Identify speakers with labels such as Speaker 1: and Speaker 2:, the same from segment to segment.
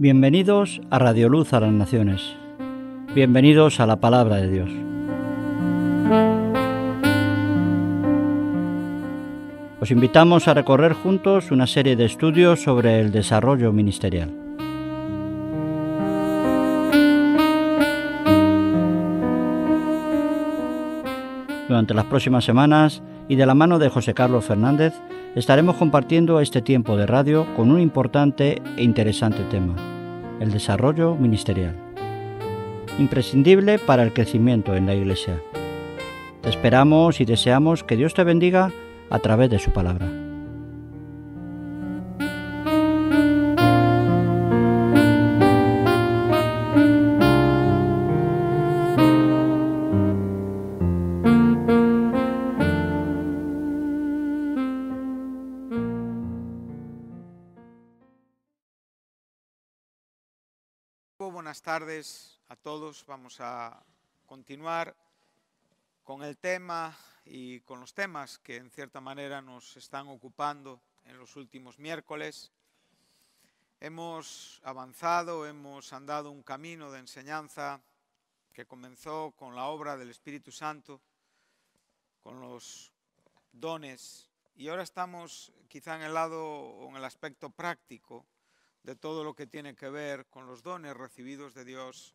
Speaker 1: Bienvenidos a Radioluz a las Naciones. Bienvenidos a la palabra de Dios. Os invitamos a recorrer juntos una serie de estudios sobre el desarrollo ministerial. Durante las próximas semanas y de la mano de José Carlos Fernández, estaremos compartiendo este tiempo de radio con un importante e interesante tema, el desarrollo ministerial, imprescindible para el crecimiento en la Iglesia. Te esperamos y deseamos que Dios te bendiga a través de su palabra. buenas tardes a todos. Vamos a continuar con el tema y con los temas que en cierta manera nos están ocupando en los últimos miércoles. Hemos avanzado, hemos andado un camino de enseñanza que comenzó con la obra del Espíritu Santo, con los dones, y ahora estamos quizá en el lado o en el aspecto práctico de todo lo que tiene que ver con los dones recibidos de Dios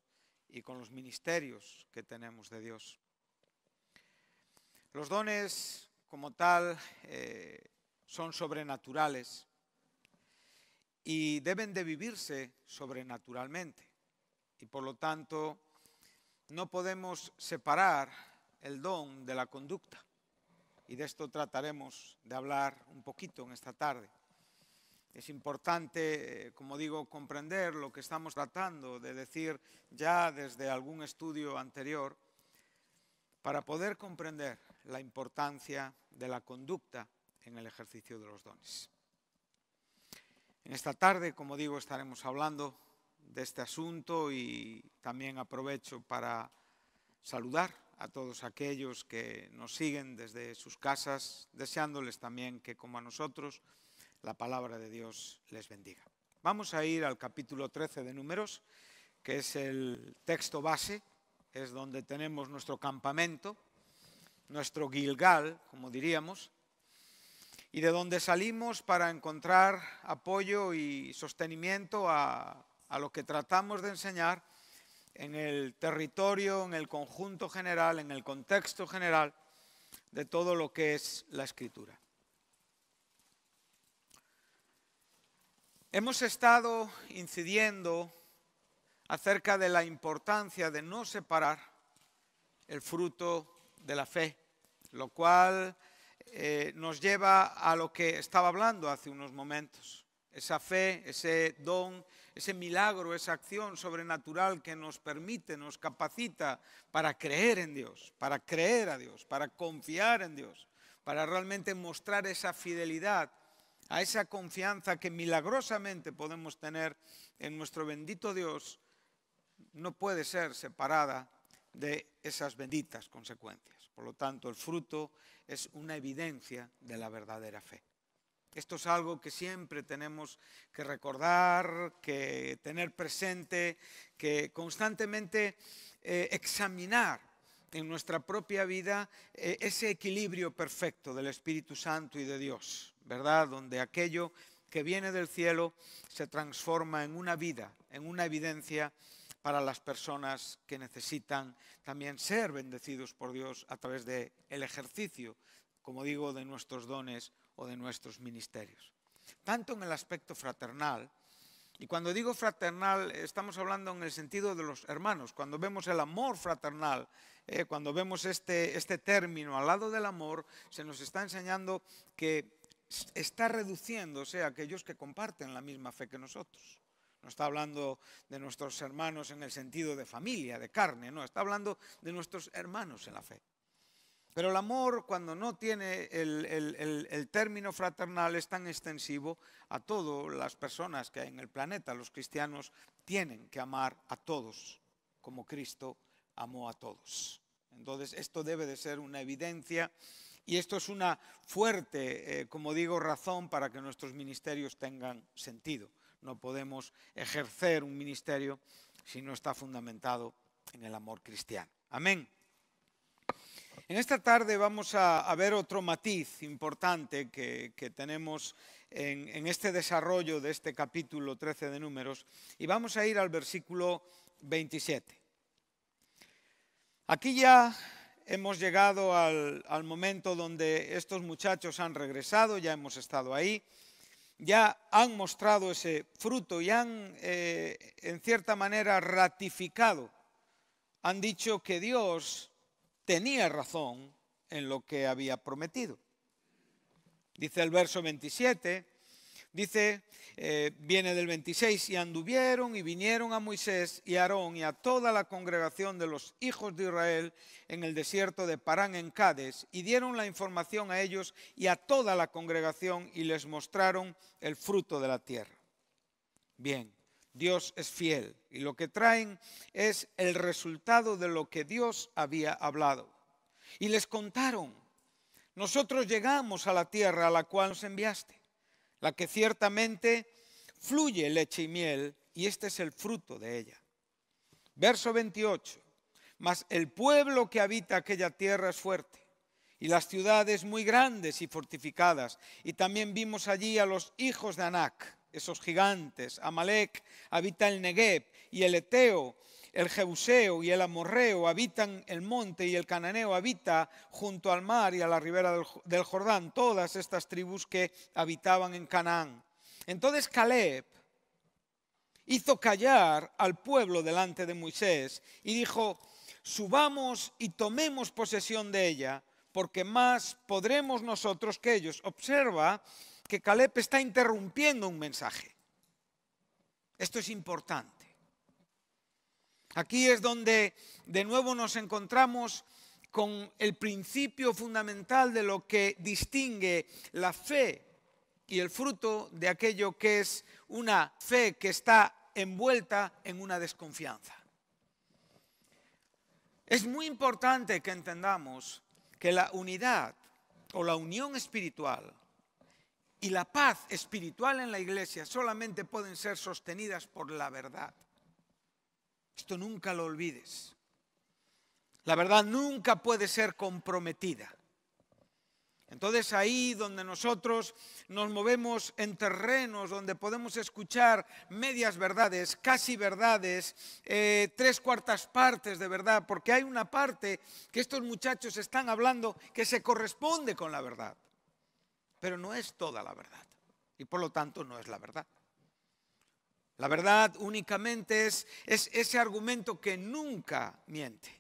Speaker 1: y con los ministerios que tenemos de Dios. Los dones como tal eh, son sobrenaturales y deben de vivirse sobrenaturalmente. Y por lo tanto, no podemos separar el don de la conducta. Y de esto trataremos de hablar un poquito en esta tarde. Es importante, eh, como digo, comprender lo que estamos tratando de decir ya desde algún estudio anterior para poder comprender la importancia de la conducta en el ejercicio de los dones. En esta tarde, como digo, estaremos hablando de este asunto y también aprovecho para saludar a todos aquellos que nos siguen desde sus casas, deseándoles también que, como a nosotros, la palabra de Dios les bendiga. Vamos a ir al capítulo 13 de Números, que es el texto base, es donde tenemos nuestro campamento, nuestro Gilgal, como diríamos, y de donde salimos para encontrar apoyo y sostenimiento a, a lo que tratamos de enseñar en el territorio, en el conjunto general, en el contexto general de todo lo que es la escritura. Hemos estado incidiendo acerca de la importancia de no separar el fruto de la fe, lo cual eh, nos lleva a lo que estaba hablando hace unos momentos. Esa fe, ese don, ese milagro, esa acción sobrenatural que nos permite, nos capacita para creer en Dios, para creer a Dios, para confiar en Dios, para realmente mostrar esa fidelidad a esa confianza que milagrosamente podemos tener en nuestro bendito Dios, no puede ser separada de esas benditas consecuencias. Por lo tanto, el fruto es una evidencia de la verdadera fe. Esto es algo que siempre tenemos que recordar, que tener presente, que constantemente eh, examinar en nuestra propia vida eh, ese equilibrio perfecto del Espíritu Santo y de Dios. ¿verdad? Donde aquello que viene del cielo se transforma en una vida, en una evidencia para las personas que necesitan también ser bendecidos por Dios a través del el ejercicio, como digo, de nuestros dones o de nuestros ministerios. Tanto en el aspecto fraternal, y cuando digo fraternal, estamos hablando en el sentido de los hermanos. Cuando vemos el amor fraternal, eh, cuando vemos este, este término al lado del amor, se nos está enseñando que está reduciéndose a aquellos que comparten la misma fe que nosotros. No está hablando de nuestros hermanos en el sentido de familia, de carne, no, está hablando de nuestros hermanos en la fe. Pero el amor, cuando no tiene el, término fraternal, es tan extensivo a todas las personas que hay en el planeta. Los cristianos tienen que amar a todos, como Cristo amó a todos. Entonces, esto debe de ser una evidencia y esto es una fuerte, eh, como digo, razón para que nuestros ministerios tengan sentido. No podemos ejercer un ministerio si no está fundamentado en el amor cristiano. Amén. En esta tarde vamos a, ver otro matiz importante que, tenemos en, este desarrollo de este capítulo 13 de números y vamos a ir al versículo 27. Aquí ya hemos llegado al, momento donde estos muchachos han regresado, ya hemos estado ahí, ya han mostrado ese fruto y han, eh, en cierta manera, ratificado, han dicho que Dios tenía razón en lo que había prometido. Dice el verso 27, Dice, eh, viene del 26, y anduvieron y vinieron a Moisés y a Aarón y a toda la congregación de los hijos de Israel en el desierto de Parán en Cades y dieron la información a ellos y a toda la congregación y les mostraron el fruto de la tierra. Bien, Dios es fiel y lo que traen es el resultado de lo que Dios había hablado. Y les contaron, nosotros llegamos a la tierra a la cual nos enviaste la que ciertamente fluye leche y miel, y este es el fruto de ella. Verso 28. Mas el pueblo que habita aquella tierra es fuerte, y las ciudades muy grandes y fortificadas. Y también vimos allí a los hijos de Anac, esos gigantes. Amalek habita el Negev y el Eteo el Jebuseo y el Amorreo habitan el monte y el Cananeo habita junto al mar y a la ribera del, Jordán, todas estas tribus que habitaban en Canaán. Entonces Caleb hizo callar al pueblo delante de Moisés y dijo, subamos y tomemos posesión de ella, porque más podremos nosotros que ellos. Observa que Caleb está interrumpiendo un mensaje. Esto es importante. Aquí es donde de nuevo nos encontramos con el principio fundamental de lo que distingue la fe y el fruto de aquello que es una fe que está envuelta en una desconfianza. Es muy importante que entendamos que la unidad o la unión espiritual y la paz espiritual en la iglesia solamente pueden ser sostenidas por la verdad. Esto nunca lo olvides. La verdad nunca puede ser comprometida. Entonces ahí donde nosotros nos movemos en terrenos donde podemos escuchar medias verdades, casi verdades, eh, tres cuartas partes de verdad, porque hay una parte que estos muchachos están hablando que se corresponde con la verdad, pero no es toda la verdad y por lo tanto no es la verdad. La verdad únicamente es, ese argumento que nunca miente.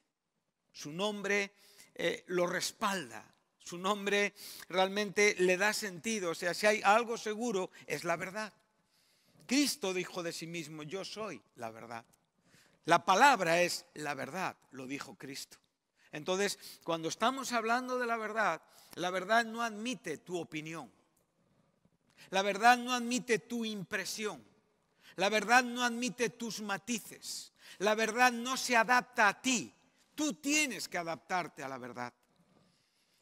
Speaker 1: Su nombre eh, lo respalda, su nombre realmente le da sentido. O sea, si hay algo seguro, es la verdad. Cristo dijo de sí mismo, yo soy la verdad. La palabra es la verdad, lo dijo Cristo. Entonces, cuando estamos hablando de la verdad, la verdad no admite tu opinión. La verdad no admite tu impresión. La verdad no admite tus matices. La verdad no se adapta a ti. Tú tienes que adaptarte a la verdad.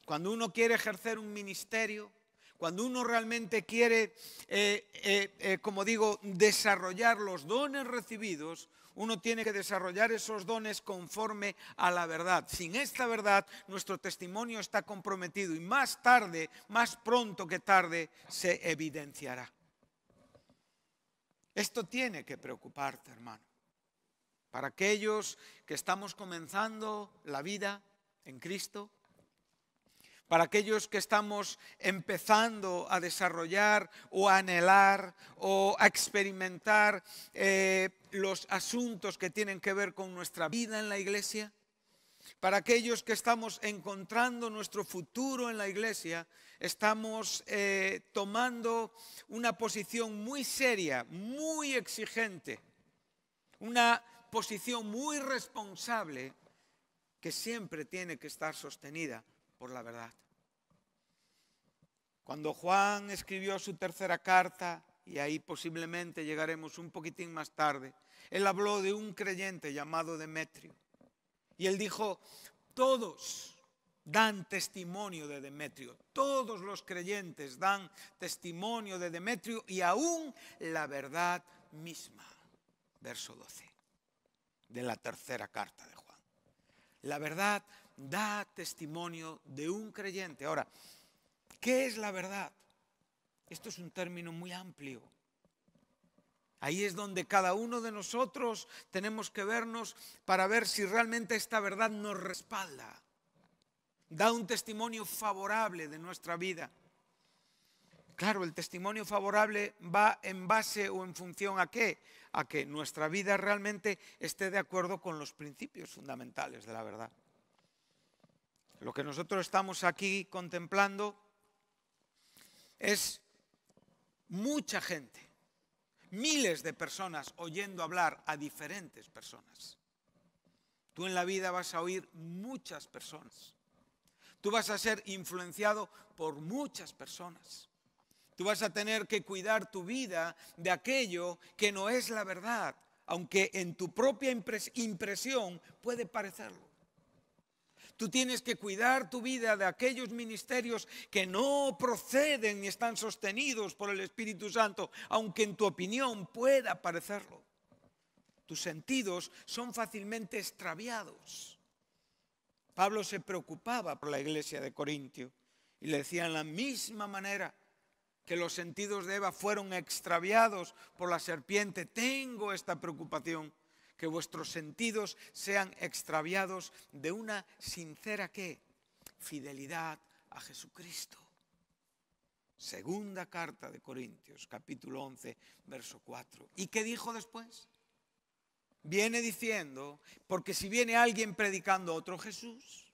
Speaker 1: Cuando uno quiere ejercer un ministerio, cuando uno realmente quiere, eh, eh, eh, como digo, desarrollar los dones recibidos, uno tiene que desarrollar esos dones conforme a la verdad. Sin esta verdad, nuestro testimonio está comprometido y más tarde, más pronto que tarde, se evidenciará. Esto tiene que preocuparte, hermano. Para aquellos que estamos comenzando la vida en Cristo, para aquellos que estamos empezando a desarrollar o a anhelar o a experimentar eh, los asuntos que tienen que ver con nuestra vida en la iglesia, para aquellos que estamos encontrando nuestro futuro en la iglesia, estamos eh, tomando una posición muy seria, muy exigente, una posición muy responsable que siempre tiene que estar sostenida por la verdad. Cuando Juan escribió su tercera carta, y ahí posiblemente llegaremos un poquitín más tarde, él habló de un creyente llamado Demetrio y él dijo, todos dan testimonio de Demetrio, todos los creyentes dan testimonio de Demetrio y aún la verdad misma. Verso 12 de la tercera carta de Juan. La verdad da testimonio de un creyente. Ahora, ¿qué es la verdad? Esto es un término muy amplio. Ahí es donde cada uno de nosotros tenemos que vernos para ver si realmente esta verdad nos respalda. Da un testimonio favorable de nuestra vida. Claro, el testimonio favorable va en base o en función a qué? A que nuestra vida realmente esté de acuerdo con los principios fundamentales de la verdad. Lo que nosotros estamos aquí contemplando es mucha gente miles de personas oyendo hablar a diferentes personas. Tú en la vida vas a oír muchas personas. Tú vas a ser influenciado por muchas personas. Tú vas a tener que cuidar tu vida de aquello que no es la verdad, aunque en tu propia impresión puede parecerlo. Tú tienes que cuidar tu vida de aquellos ministerios que no proceden ni están sostenidos por el Espíritu Santo, aunque en tu opinión pueda parecerlo. Tus sentidos son fácilmente extraviados. Pablo se preocupaba por la iglesia de Corintio y le decía en la misma manera que los sentidos de Eva fueron extraviados por la serpiente. Tengo esta preocupación que vuestros sentidos sean extraviados de una sincera qué? Fidelidad a Jesucristo. Segunda carta de Corintios, capítulo 11, verso 4. ¿Y qué dijo después? Viene diciendo, porque si viene alguien predicando otro Jesús,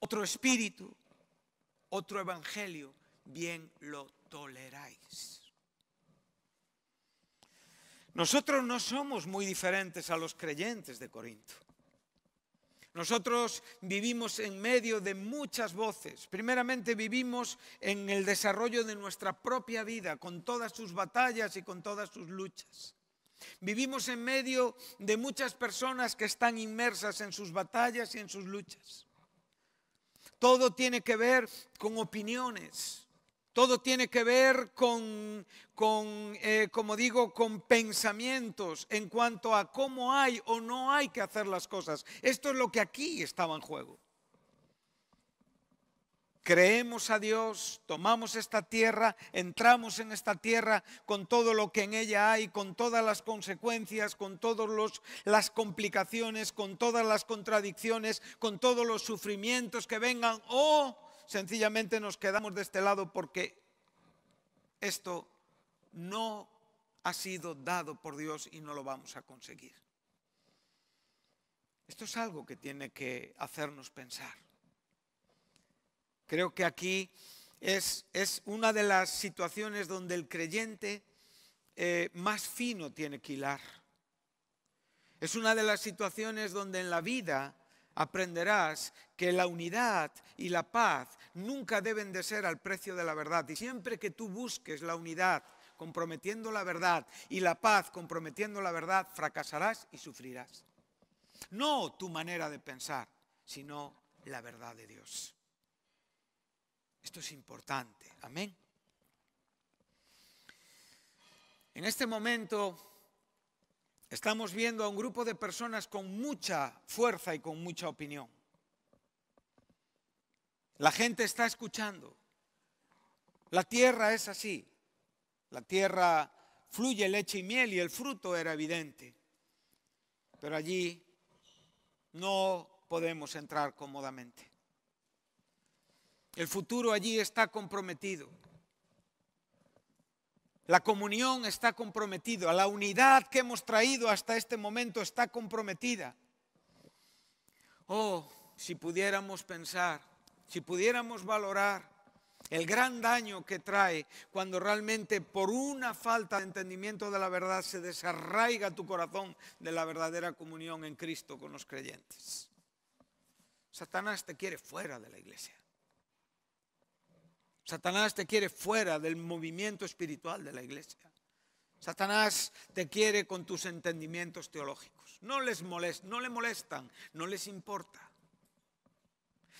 Speaker 1: otro espíritu, otro evangelio, bien lo toleráis. Nosotros no somos muy diferentes a los creyentes de Corinto. Nosotros vivimos en medio de muchas voces. Primeramente vivimos en el desarrollo de nuestra propia vida, con todas sus batallas y con todas sus luchas. Vivimos en medio de muchas personas que están inmersas en sus batallas y en sus luchas. Todo tiene que ver con opiniones, todo tiene que ver con, eh, como digo, con pensamientos en cuanto a cómo hay o no hay que hacer las cosas. Esto es lo que aquí estaba en juego. Creemos a Dios, tomamos esta tierra, entramos en esta tierra con todo lo que en ella hay, con todas las consecuencias, con todas las complicaciones, con todas las contradicciones, con todos los sufrimientos que vengan. O oh, sencillamente nos quedamos de este lado porque esto no ha sido dado por Dios y no lo vamos a conseguir. Esto es algo que tiene que hacernos pensar. Creo que aquí es, una de las situaciones donde el creyente eh, más fino tiene que hilar. Es una de las situaciones donde en la vida aprenderás que la unidad y la paz nunca deben de ser al precio de la verdad. Y siempre que tú busques la unidad comprometiendo la verdad y la paz comprometiendo la verdad, fracasarás y sufrirás. No tu manera de pensar, sino la verdad de Dios. Esto es importante. Amén. En este momento Estamos viendo a un grupo de personas con mucha fuerza y con mucha opinión. La gente está escuchando. La tierra es así. La tierra fluye leche y miel y el fruto era evidente. Pero allí no podemos entrar cómodamente. El futuro allí está comprometido. La comunión está comprometida, la unidad que hemos traído hasta este momento está comprometida. Oh, si pudiéramos pensar, si pudiéramos valorar el gran daño que trae cuando realmente por una falta de entendimiento de la verdad se desarraiga tu corazón de la verdadera comunión en Cristo con los creyentes. Satanás te quiere fuera de la iglesia. Satanás te quiere fuera del movimiento espiritual de la iglesia. Satanás te quiere con tus entendimientos teológicos. No les molest, no le molestan, no les importa.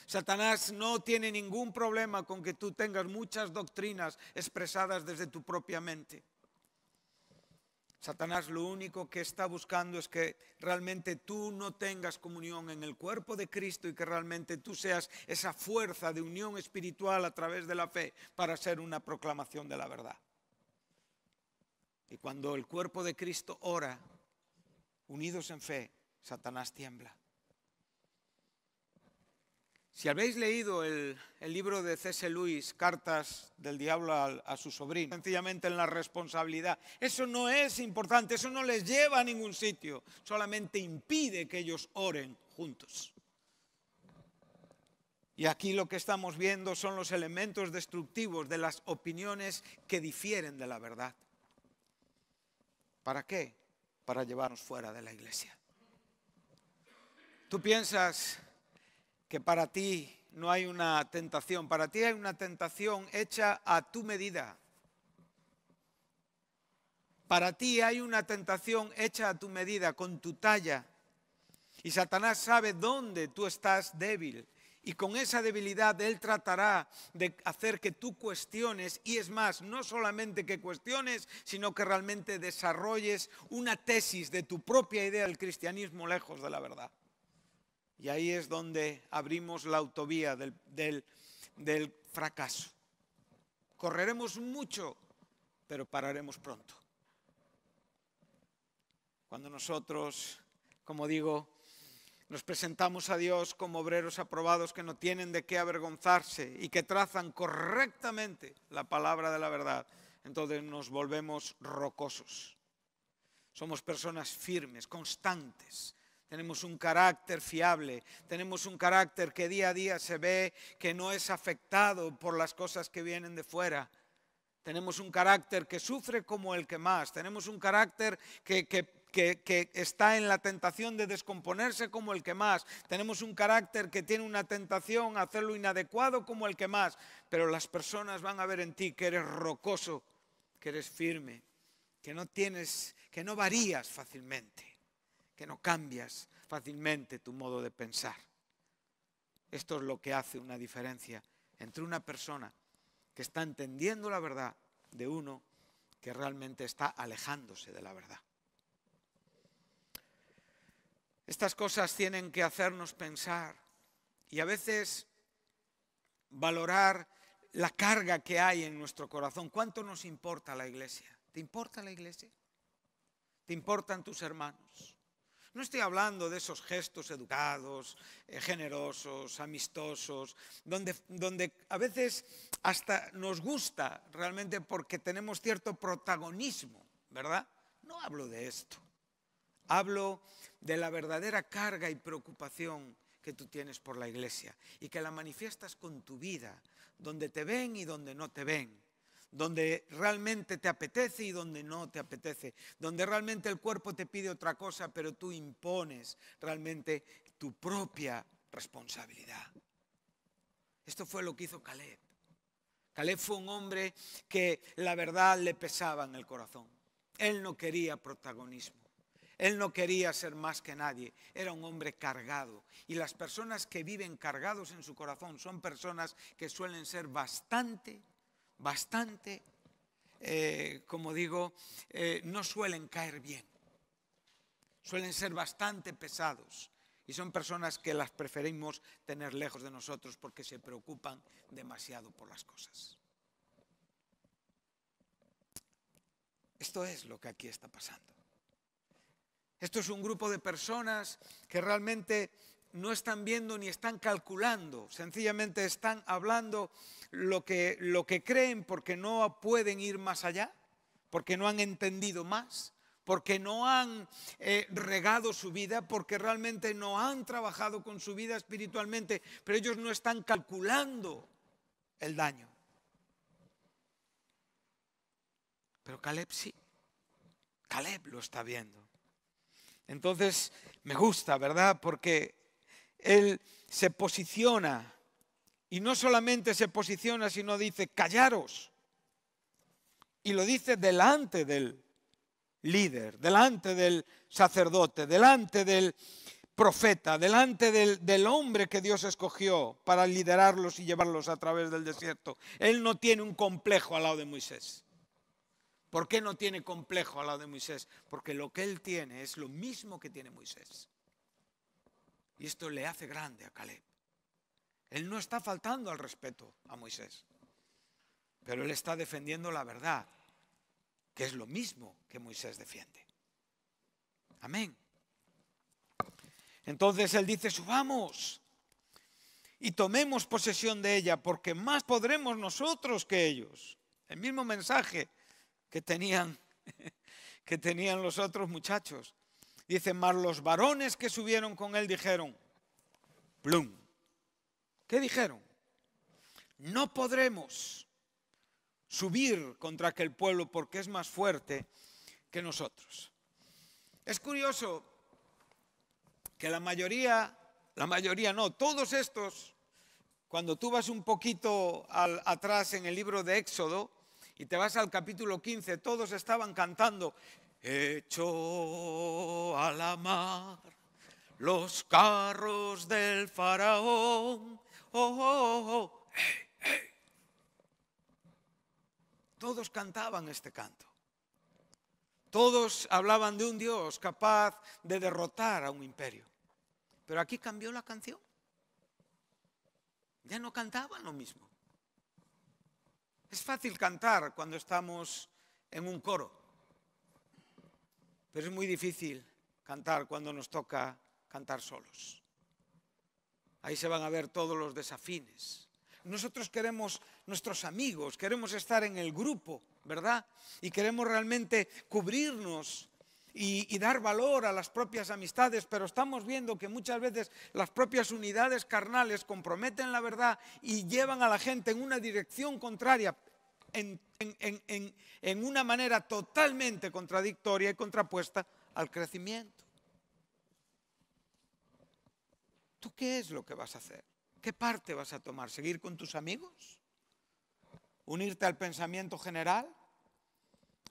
Speaker 1: Satanás no tiene ningún problema con que tú tengas muchas doctrinas expresadas desde tu propia mente. Satanás lo único que está buscando es que realmente tú no tengas comunión en el cuerpo de Cristo y que realmente tú seas esa fuerza de unión espiritual a través de la fe para ser una proclamación de la verdad. Y cuando el cuerpo de Cristo ora, unidos en fe, Satanás tiembla. Si habéis leído el, libro de C.S. Luis, Cartas del Diablo a, a, su sobrino, sencillamente en la responsabilidad, eso no es importante, eso no les lleva a ningún sitio, solamente impide que ellos oren juntos. Y aquí lo que estamos viendo son los elementos destructivos de las opiniones que difieren de la verdad. ¿Para qué? Para llevarnos fuera de la iglesia. Tú piensas, que para ti no hay una tentación, para ti hay una tentación hecha a tu medida. Para ti hay una tentación hecha a tu medida, con tu talla. Y Satanás sabe dónde tú estás débil. Y con esa debilidad Él tratará de hacer que tú cuestiones, y es más, no solamente que cuestiones, sino que realmente desarrolles una tesis de tu propia idea del cristianismo lejos de la verdad. Y ahí es donde abrimos la autovía del, fracaso. Correremos mucho, pero pararemos pronto. Cuando nosotros, como digo, nos presentamos a Dios como obreros aprobados que no tienen de qué avergonzarse y que trazan correctamente la palabra de la verdad. Entonces nos volvemos rocosos. Somos personas firmes, constantes, tenemos un carácter fiable, tenemos un carácter que día a día se ve que no es afectado por las cosas que vienen de fuera. Tenemos un carácter que sufre como el que más, tenemos un carácter que, que, está en la tentación de descomponerse como el que más, tenemos un carácter que tiene una tentación a hacerlo inadecuado como el que más, pero las personas van a ver en ti que eres rocoso, que eres firme, que no tienes, que no varías fácilmente que no cambias fácilmente tu modo de pensar. Esto es lo que hace una diferencia entre una persona que está entendiendo la verdad de uno que realmente está alejándose de la verdad. Estas cosas tienen que hacernos pensar y a veces valorar la carga que hay en nuestro corazón. ¿Cuánto nos importa la iglesia? ¿Te importa la iglesia? ¿Te importan tus hermanos? No estoy hablando de esos gestos educados, eh, generosos, amistosos, donde, donde a veces hasta nos gusta realmente porque tenemos cierto protagonismo, ¿verdad? No hablo de esto. Hablo de la verdadera carga y preocupación que tú tienes por la iglesia y que la manifiestas con tu vida, donde te ven y donde no te ven, donde realmente te apetece y donde no te apetece, donde realmente el cuerpo te pide otra cosa, pero tú impones realmente tu propia responsabilidad. Esto fue lo que hizo Caleb. Caleb fue un hombre que la verdad le pesaba en el corazón. Él no quería protagonismo. Él no quería ser más que nadie, era un hombre cargado. Y las personas que viven cargados en su corazón son personas que suelen ser bastante bastante, eh, como digo, eh, no suelen caer bien. Suelen ser bastante pesados y son personas que las preferimos tener lejos de nosotros porque se preocupan demasiado por las cosas. Esto es lo que aquí está pasando. Esto es un grupo de personas que realmente no están viendo ni están calculando, sencillamente están hablando lo que, lo que creen porque no pueden ir más allá, porque no han entendido más, porque no han eh, regado su vida, porque realmente no han trabajado con su vida espiritualmente, pero ellos no están calculando el daño. Pero Caleb sí, Caleb lo está viendo. Entonces, me gusta, ¿verdad? Porque él se posiciona y no solamente se posiciona, sino dice, callaros. Y lo dice delante del líder, delante del sacerdote, delante del profeta, delante del, hombre que Dios escogió para liderarlos y llevarlos a través del desierto. Él no tiene un complejo al lado de Moisés. ¿Por qué no tiene complejo al lado de Moisés? Porque lo que él tiene es lo mismo que tiene Moisés. Y esto le hace grande a Caleb. Él no está faltando al respeto a Moisés, pero él está defendiendo la verdad, que es lo mismo que Moisés defiende. Amén. Entonces él dice, subamos y tomemos posesión de ella, porque más podremos nosotros que ellos. El mismo mensaje que tenían, que tenían los otros muchachos dicen más los varones que subieron con él dijeron, plum. ¿Qué dijeron? No podremos subir contra aquel pueblo porque es más fuerte que nosotros. Es curioso que la mayoría, la mayoría no, todos estos, cuando tú vas un poquito atrás en el libro de Éxodo y te vas al capítulo 15, todos estaban cantando, Echó a la mar los carros del faraón. Oh, oh, oh, Todos cantaban este canto. Todos hablaban de un Dios capaz de derrotar a un imperio. Pero aquí cambió la canción. Ya no cantaban lo mismo. Es fácil cantar cuando estamos en un coro. Pero es muy difícil cantar cuando nos toca cantar solos. Ahí se van a ver todos los desafines. Nosotros queremos nuestros amigos, queremos estar en el grupo, ¿verdad? Y queremos realmente cubrirnos y, dar valor a las propias amistades, pero estamos viendo que muchas veces las propias unidades carnales comprometen la verdad y llevan a la gente en una dirección contraria en, una manera totalmente contradictoria y contrapuesta al crecimiento. ¿Tú qué es lo que vas a hacer? ¿Qué parte vas a tomar? ¿Seguir con tus amigos? ¿Unirte al pensamiento general?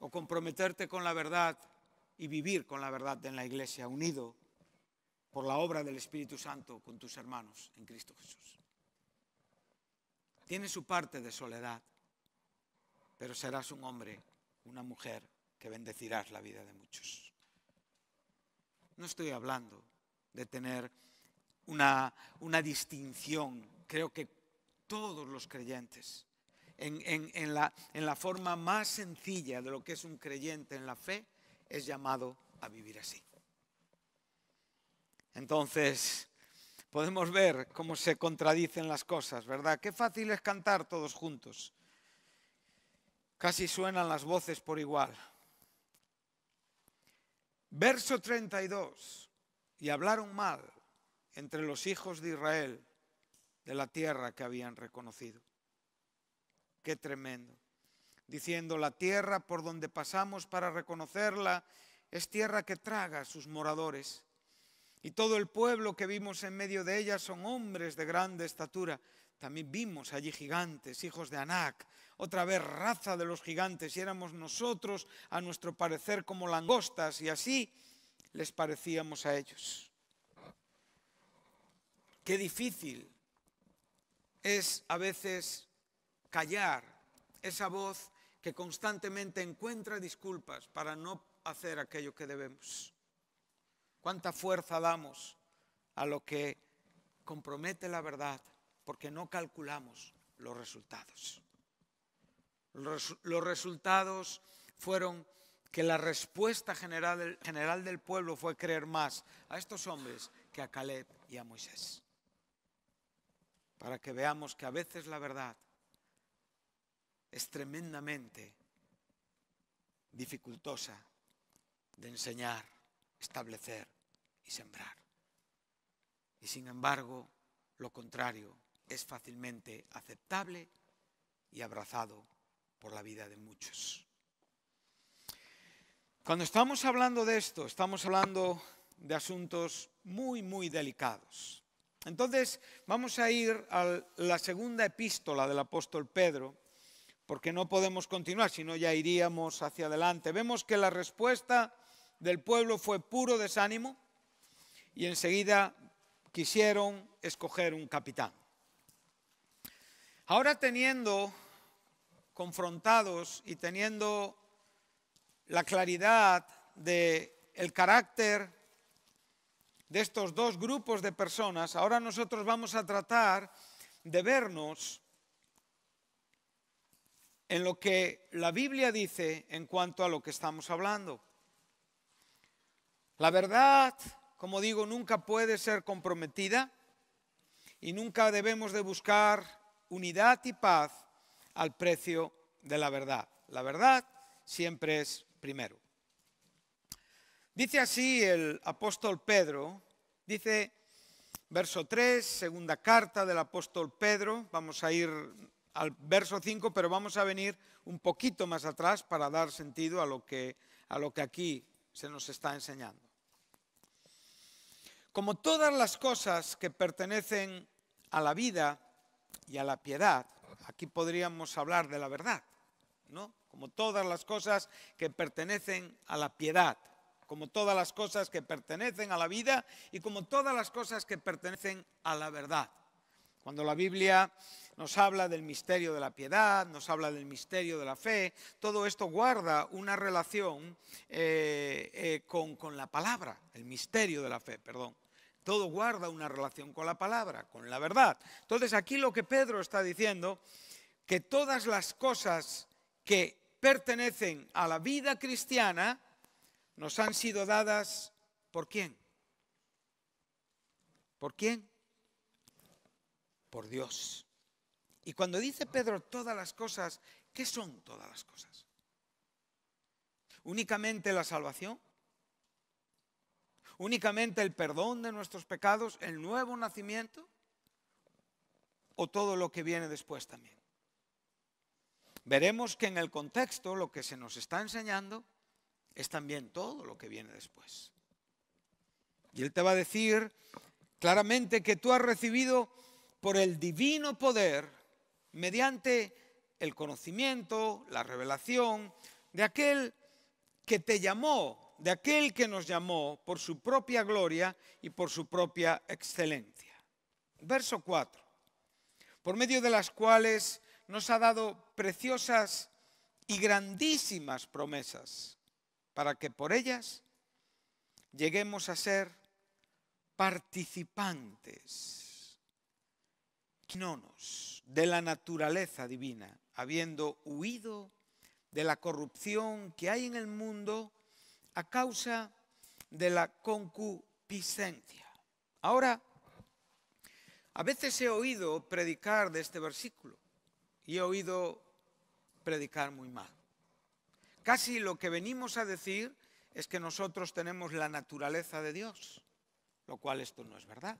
Speaker 1: ¿O comprometerte con la verdad y vivir con la verdad en la iglesia, unido por la obra del Espíritu Santo con tus hermanos en Cristo Jesús? Tiene su parte de soledad, pero serás un hombre, una mujer, que bendecirás la vida de muchos. No estoy hablando de tener una, distinción, creo que todos los creyentes, en, la, en la forma más sencilla de lo que es un creyente en la fe, es llamado a vivir así. Entonces, podemos ver cómo se contradicen las cosas, ¿verdad? Qué fácil es cantar todos juntos. Casi suenan las voces por igual. Verso 32. Y hablaron mal entre los hijos de Israel de la tierra que habían reconocido. Qué tremendo. Diciendo, la tierra por donde pasamos para reconocerla es tierra que traga a sus moradores. Y todo el pueblo que vimos en medio de ella son hombres de grande estatura. También vimos allí gigantes, hijos de Anac, otra vez raza de los gigantes y éramos nosotros, a nuestro parecer, como langostas y así les parecíamos a ellos. Qué difícil es a veces callar esa voz que constantemente encuentra disculpas para no hacer aquello que debemos. Cuánta fuerza damos a lo que compromete la verdad porque no calculamos los resultados. Los, resultados fueron que la respuesta general, general del pueblo fue creer más a estos hombres que a Caleb y a Moisés. Para que veamos que a veces la verdad es tremendamente dificultosa de enseñar, establecer y sembrar. Y sin embargo, lo contrario es fácilmente aceptable y abrazado por la vida de muchos. Cuando estamos hablando de esto, estamos hablando de asuntos muy, muy delicados. Entonces, vamos a ir a la segunda epístola del apóstol Pedro, porque no podemos continuar, si no ya iríamos hacia adelante. Vemos que la respuesta del pueblo fue puro desánimo y enseguida quisieron escoger un capitán. Ahora teniendo confrontados y teniendo la claridad de el carácter de estos dos grupos de personas, ahora nosotros vamos a tratar de vernos en lo que la Biblia dice en cuanto a lo que estamos hablando. La verdad, como digo, nunca puede ser comprometida y nunca debemos de buscar unidad y paz al precio de la verdad. La verdad siempre es primero. Dice así el apóstol Pedro, dice verso 3, segunda carta del apóstol Pedro, vamos a ir al verso 5, pero vamos a venir un poquito más atrás para dar sentido a lo que, a lo que aquí se nos está enseñando. Como todas las cosas que pertenecen a la vida y a la piedad, aquí podríamos hablar de la verdad, Como todas las cosas que pertenecen a la piedad, como todas las cosas que pertenecen a la vida y como todas las cosas que pertenecen a la verdad. Cuando la Biblia nos habla del misterio de la piedad, nos habla del misterio de la fe, todo esto guarda una relación eh, eh, con la palabra, el misterio de la fe, perdón. Todo guarda una relación con la palabra, con la verdad. Entonces aquí lo que Pedro está diciendo, que todas las cosas que pertenecen a la vida cristiana nos han sido dadas por quién? ¿Por quién? Por Dios. Y cuando dice Pedro todas las cosas, ¿qué son todas las cosas? ¿Únicamente la salvación? únicamente el perdón de nuestros pecados, el nuevo nacimiento o todo lo que viene después también. Veremos que en el contexto lo que se nos está enseñando es también todo lo que viene después. Y él te va a decir claramente que tú has recibido por el divino poder, mediante el conocimiento, la revelación de aquel que te llamó de aquel que nos llamó por su propia gloria y por su propia excelencia. Verso 4. Por medio de las cuales nos ha dado preciosas y grandísimas promesas para que por ellas lleguemos a ser participantes, quinonos, de la naturaleza divina, habiendo huido de la corrupción que hay en el mundo a causa de la concupiscencia. Ahora, a veces he oído predicar de este versículo y he oído predicar muy mal. Casi lo que venimos a decir es que nosotros tenemos la naturaleza de Dios, lo cual esto no es verdad.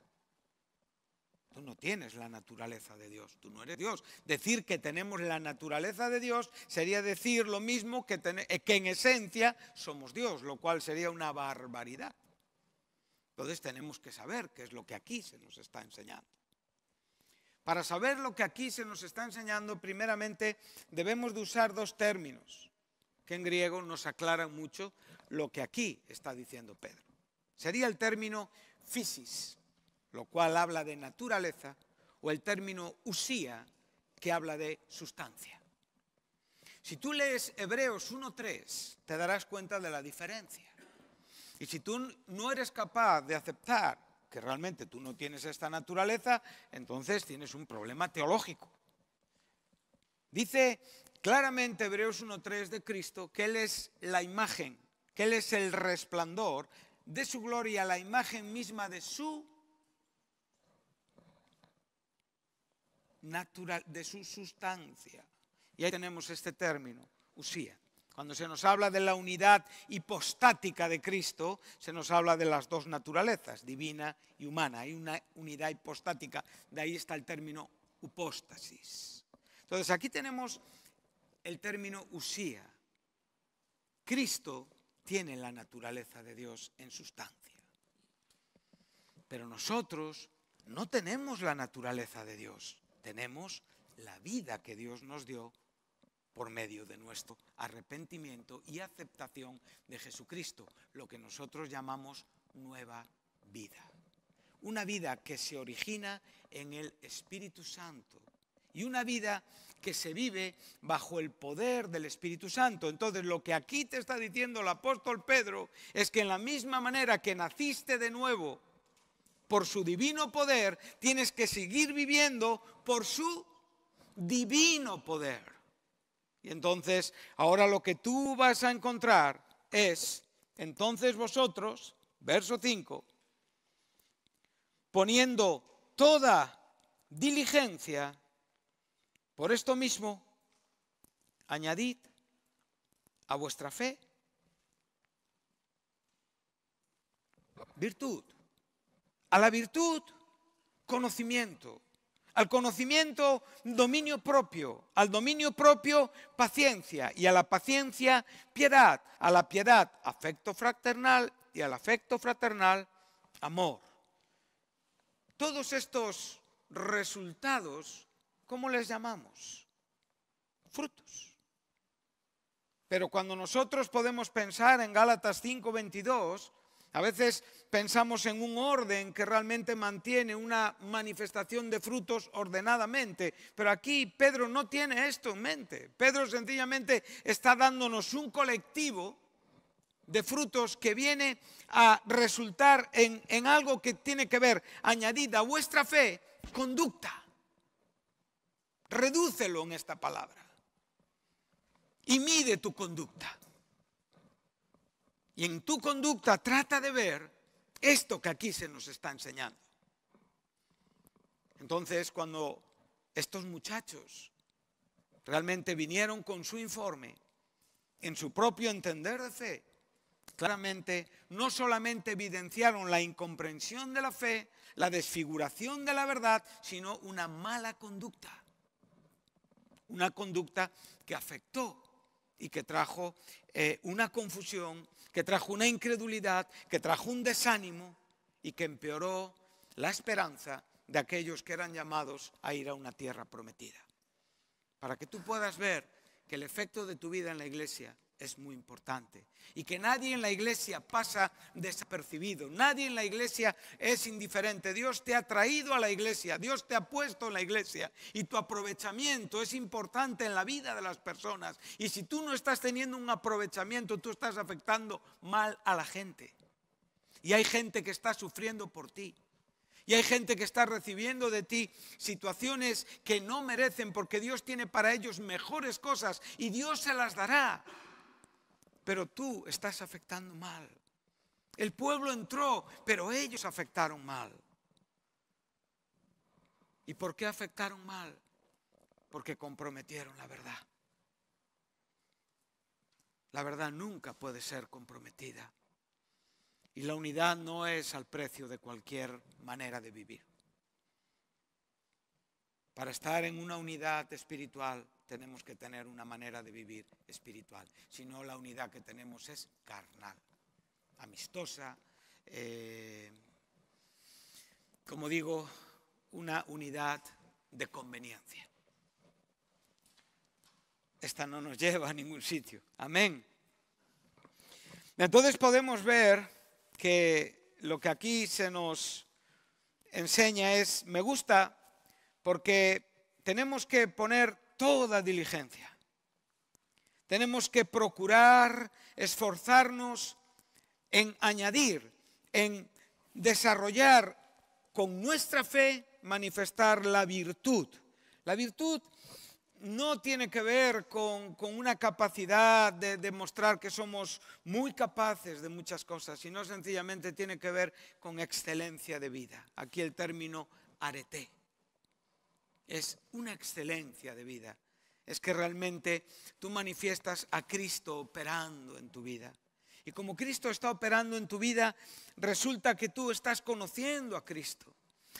Speaker 1: Tú no tienes la naturaleza de Dios, tú no eres Dios. Decir que tenemos la naturaleza de Dios sería decir lo mismo eh, que, en esencia somos Dios, lo cual sería una barbaridad. Entonces tenemos que saber qué es lo que aquí se nos está enseñando. Para saber lo que aquí se nos está enseñando, primeramente debemos de usar dos términos que en griego nos aclaran mucho lo que aquí está diciendo Pedro. Sería el término physis lo cual habla de naturaleza, o el término usía, que habla de sustancia. Si tú lees Hebreos 1.3, te darás cuenta de la diferencia. Y si tú no eres capaz de aceptar que realmente tú no tienes esta naturaleza, entonces tienes un problema teológico. Dice claramente Hebreos 1.3 de Cristo que Él es la imagen, que Él es el resplandor de su gloria, la imagen misma de su natural, de su sustancia. Y ahí tenemos este término, usía. Cuando se nos habla de la unidad hipostática de Cristo, se nos habla de las dos naturalezas, divina y humana. Hay una unidad hipostática, de ahí está el término upóstasis. Entonces aquí tenemos el término usía. Cristo tiene la naturaleza de Dios en sustancia, pero nosotros no tenemos la naturaleza de Dios tenemos la vida que Dios nos dio por medio de nuestro arrepentimiento y aceptación de Jesucristo, lo que nosotros llamamos nueva vida. Una vida que se origina en el Espíritu Santo y una vida que se vive bajo el poder del Espíritu Santo. Entonces, lo que aquí te está diciendo el apóstol Pedro es que en la misma manera que naciste de nuevo, por su divino poder, tienes que seguir viviendo por su divino poder. Y entonces, ahora lo que tú vas a encontrar es, entonces vosotros, verso 5, poniendo toda diligencia, por esto mismo, añadid a vuestra fe virtud. A la virtud, conocimiento. Al conocimiento, dominio propio. Al dominio propio, paciencia. Y a la paciencia, piedad. A la piedad, afecto fraternal. Y al afecto fraternal, amor. Todos estos resultados, ¿cómo les llamamos? Frutos. Pero cuando nosotros podemos pensar en Gálatas 5:22, a veces pensamos en un orden que realmente mantiene una manifestación de frutos ordenadamente. Pero aquí Pedro no tiene esto en mente. Pedro sencillamente está dándonos un colectivo de frutos que viene a resultar en, algo que tiene que ver, añadida a vuestra fe, conducta. Redúcelo en esta palabra. Y mide tu conducta. Y en tu conducta trata de ver esto que aquí se nos está enseñando. Entonces, cuando estos muchachos realmente vinieron con su informe, en su propio entender de fe, claramente no solamente evidenciaron la incomprensión de la fe, la desfiguración de la verdad, sino una mala conducta. Una conducta que afectó y que trajo eh, una confusión que trajo una incredulidad, que trajo un desánimo y que empeoró la esperanza de aquellos que eran llamados a ir a una tierra prometida. Para que tú puedas ver que el efecto de tu vida en la iglesia es muy importante. Y que nadie en la iglesia pasa desapercibido, nadie en la iglesia es indiferente. Dios te ha traído a la iglesia, Dios te ha puesto en la iglesia y tu aprovechamiento es importante en la vida de las personas. Y si tú no estás teniendo un aprovechamiento, tú estás afectando mal a la gente. Y hay gente que está sufriendo por ti. Y hay gente que está recibiendo de ti situaciones que no merecen porque Dios tiene para ellos mejores cosas y Dios se las dará pero tú estás afectando mal. El pueblo entró, pero ellos afectaron mal. ¿Y por qué afectaron mal? Porque comprometieron la verdad. La verdad nunca puede ser comprometida. Y la unidad no es al precio de cualquier manera de vivir. Para estar en una unidad espiritual tenemos que tener una manera de vivir espiritual, sino la unidad que tenemos es carnal, amistosa, eh, como digo, una unidad de conveniencia. Esta no nos lleva a ningún sitio. Amén. Entonces podemos ver que lo que aquí se nos enseña es, me gusta, porque tenemos que poner toda diligencia. Tenemos que procurar, esforzarnos en añadir, en desarrollar con nuestra fe, manifestar la virtud. La virtud no tiene que ver con, una capacidad de demostrar que somos muy capaces de muchas cosas, sino sencillamente tiene que ver con excelencia de vida. Aquí el término arete es una excelencia de vida. Es que realmente tú manifiestas a Cristo operando en tu vida. Y como Cristo está operando en tu vida, resulta que tú estás conociendo a Cristo.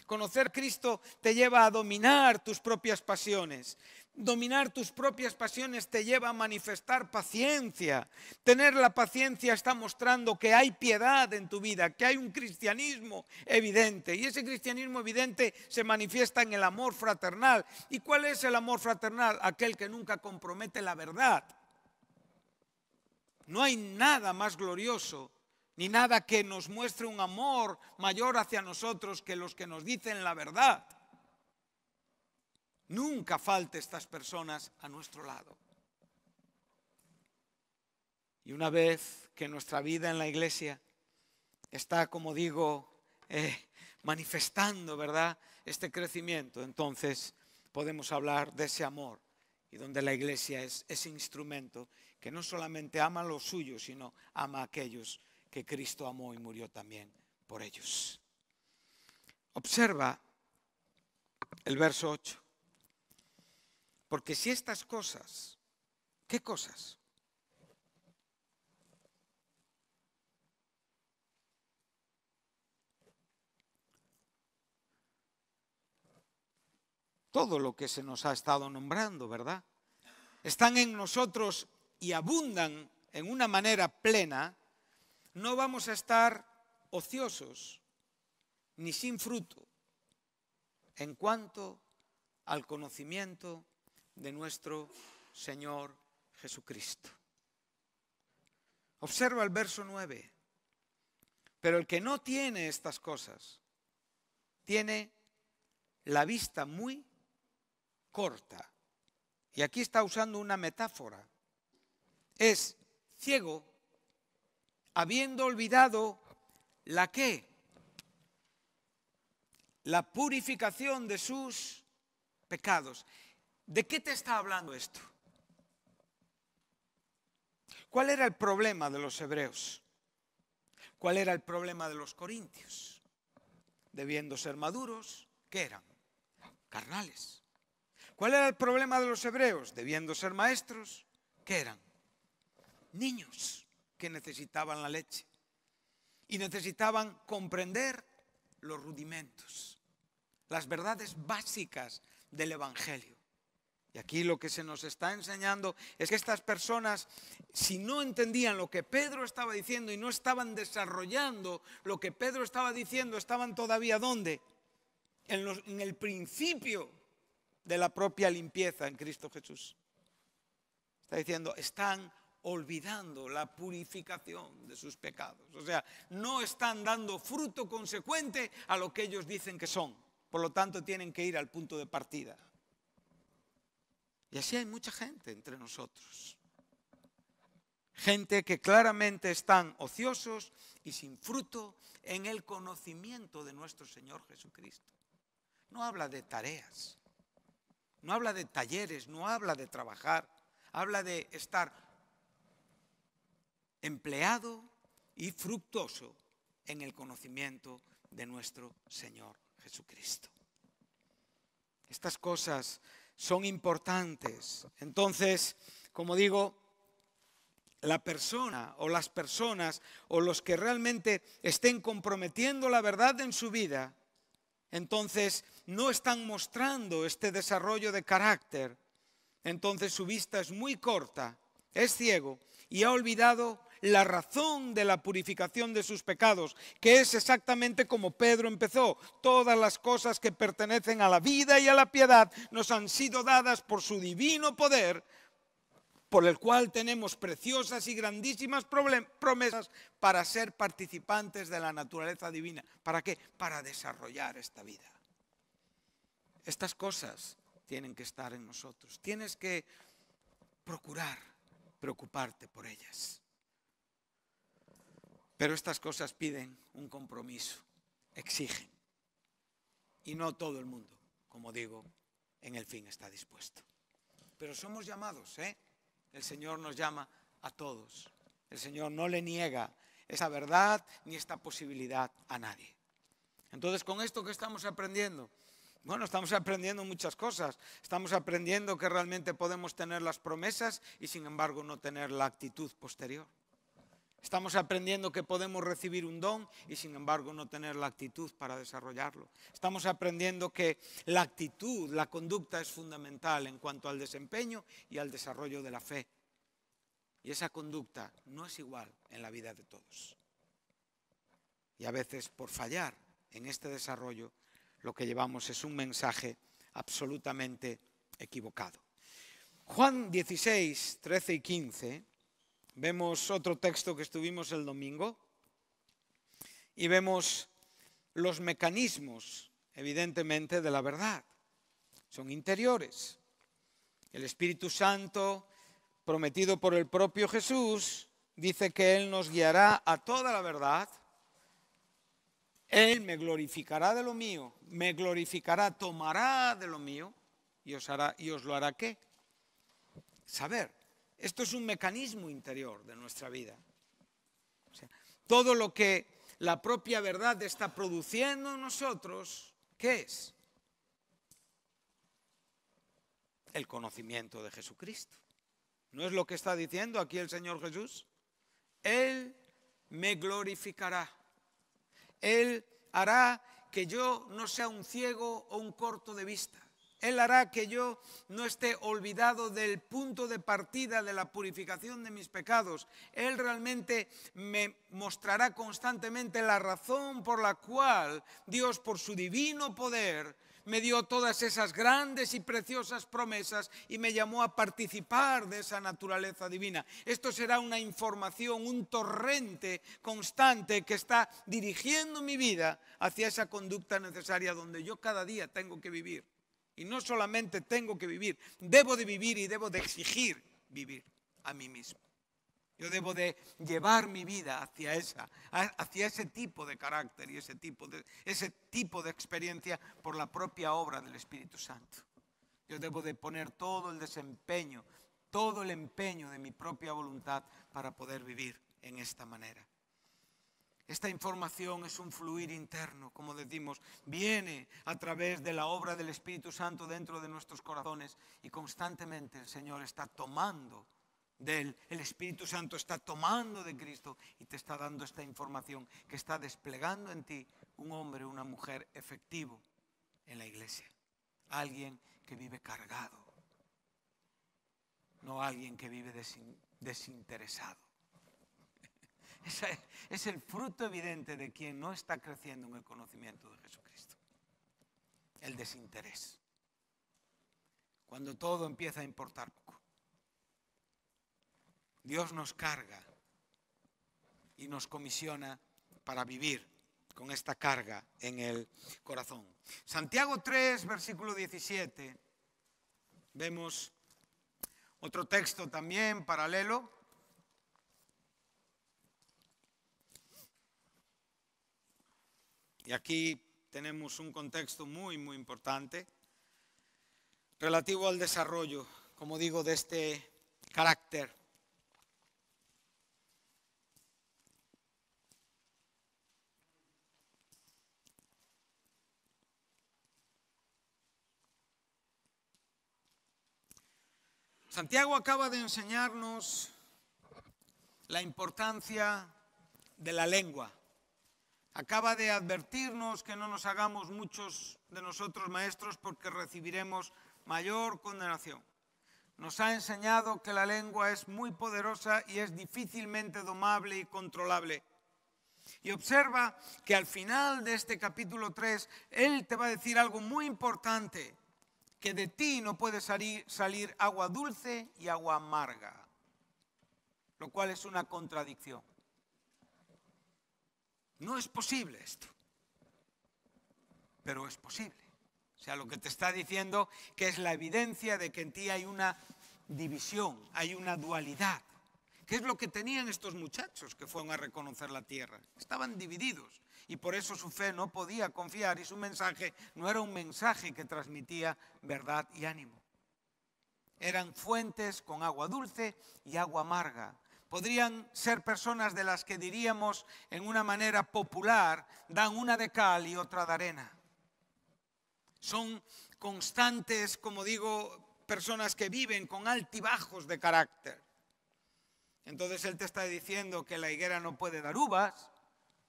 Speaker 1: Conocer Cristo te lleva a dominar tus propias pasiones. Dominar tus propias pasiones te lleva a manifestar paciencia. Tener la paciencia está mostrando que hay piedad en tu vida, que hay un cristianismo evidente. Y ese cristianismo evidente se manifiesta en el amor fraternal. ¿Y cuál es el amor fraternal? Aquel que nunca compromete la verdad. No hay nada más glorioso ni nada que nos muestre un amor mayor hacia nosotros que los que nos dicen la verdad. Nunca falte estas personas a nuestro lado. Y una vez que nuestra vida en la iglesia está, como digo, eh, manifestando, ¿verdad?, este crecimiento, entonces podemos hablar de ese amor y donde la iglesia es ese instrumento que no solamente ama a los suyos, sino ama a aquellos que Cristo amó y murió también por ellos. Observa el verso 8. Porque si estas cosas, ¿qué cosas? Todo lo que se nos ha estado nombrando, ¿verdad? Están en nosotros y abundan en una manera plena no vamos a estar ociosos ni sin fruto en cuanto al conocimiento de nuestro Señor Jesucristo. Observa el verso 9. Pero el que no tiene estas cosas tiene la vista muy corta. Y aquí está usando una metáfora. Es ciego habiendo olvidado la que, la purificación de sus pecados. ¿De qué te está hablando esto? ¿Cuál era el problema de los hebreos? ¿Cuál era el problema de los corintios? Debiendo ser maduros, ¿qué eran? Carnales. ¿Cuál era el problema de los hebreos? Debiendo ser maestros, ¿qué eran? Niños que necesitaban la leche y necesitaban comprender los rudimentos, las verdades básicas del Evangelio. Y aquí lo que se nos está enseñando es que estas personas, si no entendían lo que Pedro estaba diciendo y no estaban desarrollando lo que Pedro estaba diciendo, estaban todavía ¿dónde? En, en el principio de la propia limpieza en Cristo Jesús. Está diciendo, están olvidando la purificación de sus pecados. O sea, no están dando fruto consecuente a lo que ellos dicen que son. Por lo tanto, tienen que ir al punto de partida. Y así hay mucha gente entre nosotros. Gente que claramente están ociosos y sin fruto en el conocimiento de nuestro Señor Jesucristo. No habla de tareas, no habla de talleres, no habla de trabajar, habla de estar empleado y fructuoso en el conocimiento de nuestro Señor Jesucristo. Estas cosas son importantes. Entonces, como digo, la persona o las personas o los que realmente estén comprometiendo la verdad en su vida, entonces no están mostrando este desarrollo de carácter. Entonces su vista es muy corta, es ciego y ha olvidado la razón de la purificación de sus pecados, que es exactamente como Pedro empezó. Todas las cosas que pertenecen a la vida y a la piedad nos han sido dadas por su divino poder por el cual tenemos preciosas y grandísimas promesas para ser participantes de la naturaleza divina. ¿Para qué? Para desarrollar esta vida. Estas cosas tienen que estar en nosotros. Tienes que procurar preocuparte por ellas. Pero estas cosas piden un compromiso, exigen. Y no todo el mundo, como digo, en el fin está dispuesto. Pero somos llamados, ¿eh? El Señor nos llama a todos. El Señor no le niega esa verdad ni esta posibilidad a nadie. Entonces, con esto qué estamos aprendiendo, bueno, estamos aprendiendo muchas cosas. Estamos aprendiendo que realmente podemos tener las promesas y sin embargo no tener la actitud posterior. Estamos aprendiendo que podemos recibir un don y sin embargo no tener la actitud para desarrollarlo. Estamos aprendiendo que la actitud, la conducta es fundamental en cuanto al desempeño y al desarrollo de la fe. Y esa conducta no es igual en la vida de todos. Y a veces por fallar en este desarrollo lo que llevamos es un mensaje absolutamente equivocado. Juan 16, 13 y 15 Vemos otro texto que estuvimos el domingo y vemos los mecanismos, evidentemente, de la verdad. Son interiores. El Espíritu Santo, prometido por el propio Jesús, dice que Él nos guiará a toda la verdad. Él me glorificará de lo mío, me glorificará, tomará de lo mío y os, hará, y os lo hará qué? Saber. Esto es un mecanismo interior de nuestra vida. todo lo que la propia verdad está produciendo en nosotros, ¿qué es? El conocimiento de Jesucristo. ¿No es lo que está diciendo aquí el Señor Jesús? Él me glorificará. Él hará que yo no sea un ciego o un corto de vista. Él hará que yo no esté olvidado del punto de partida de la purificación de mis pecados. Él realmente me mostrará constantemente la razón por la cual Dios, por su divino poder, me dio todas esas grandes y preciosas promesas y me llamó a participar de esa naturaleza divina. Esto será una información, un torrente constante que está dirigiendo mi vida hacia esa conducta necesaria donde yo cada día tengo que vivir. Y no solamente tengo que vivir, debo de vivir y debo de exigir vivir a mí mismo. Yo debo de llevar mi vida hacia esa, hacia ese tipo de carácter y ese tipo de, ese tipo de experiencia por la propia obra del Espíritu Santo. Yo debo de poner todo el desempeño, todo el empeño de mi propia voluntad para poder vivir en esta manera. Esta información es un fluir interno, como decimos, viene a través de la obra del Espíritu Santo dentro de nuestros corazones y constantemente el Señor está tomando de él, el Espíritu Santo está tomando de Cristo y te está dando esta información que está desplegando en ti un hombre, una mujer efectivo en la iglesia. Alguien que vive cargado, no alguien que vive desinteresado es, el fruto evidente de quien no está creciendo en el conocimiento de Jesucristo. El desinterés. Cuando todo empieza a importar poco. Dios nos carga y nos comisiona para vivir con esta carga en el corazón. Santiago 3, versículo 17, vemos otro texto también paralelo Y aquí tenemos un contexto muy, muy importante relativo al desarrollo, como digo, de este carácter. Santiago acaba de enseñarnos la importancia de la lengua. Acaba de advertirnos que no nos hagamos muchos de nosotros maestros porque recibiremos mayor condenación. Nos ha enseñado que la lengua es muy poderosa y es difícilmente domable y controlable. Y observa que al final de este capítulo 3, Él te va a decir algo muy importante, que de ti no puede salir, salir agua dulce y agua amarga, lo cual es una contradicción. No es posible esto, pero es posible. O sea, lo que te está diciendo que es la evidencia de que en ti hay una división, hay una dualidad. ¿Qué es lo que tenían estos muchachos que fueron a reconocer la tierra? Estaban divididos y por eso su fe no podía confiar y su mensaje no era un mensaje que transmitía verdad y ánimo. Eran fuentes con agua dulce y agua amarga, podrían ser personas de las que diríamos en una manera popular, dan una de cal y otra de arena. Son constantes, como digo, personas que viven con altibajos de carácter. Entonces Él te está diciendo que la higuera no puede dar uvas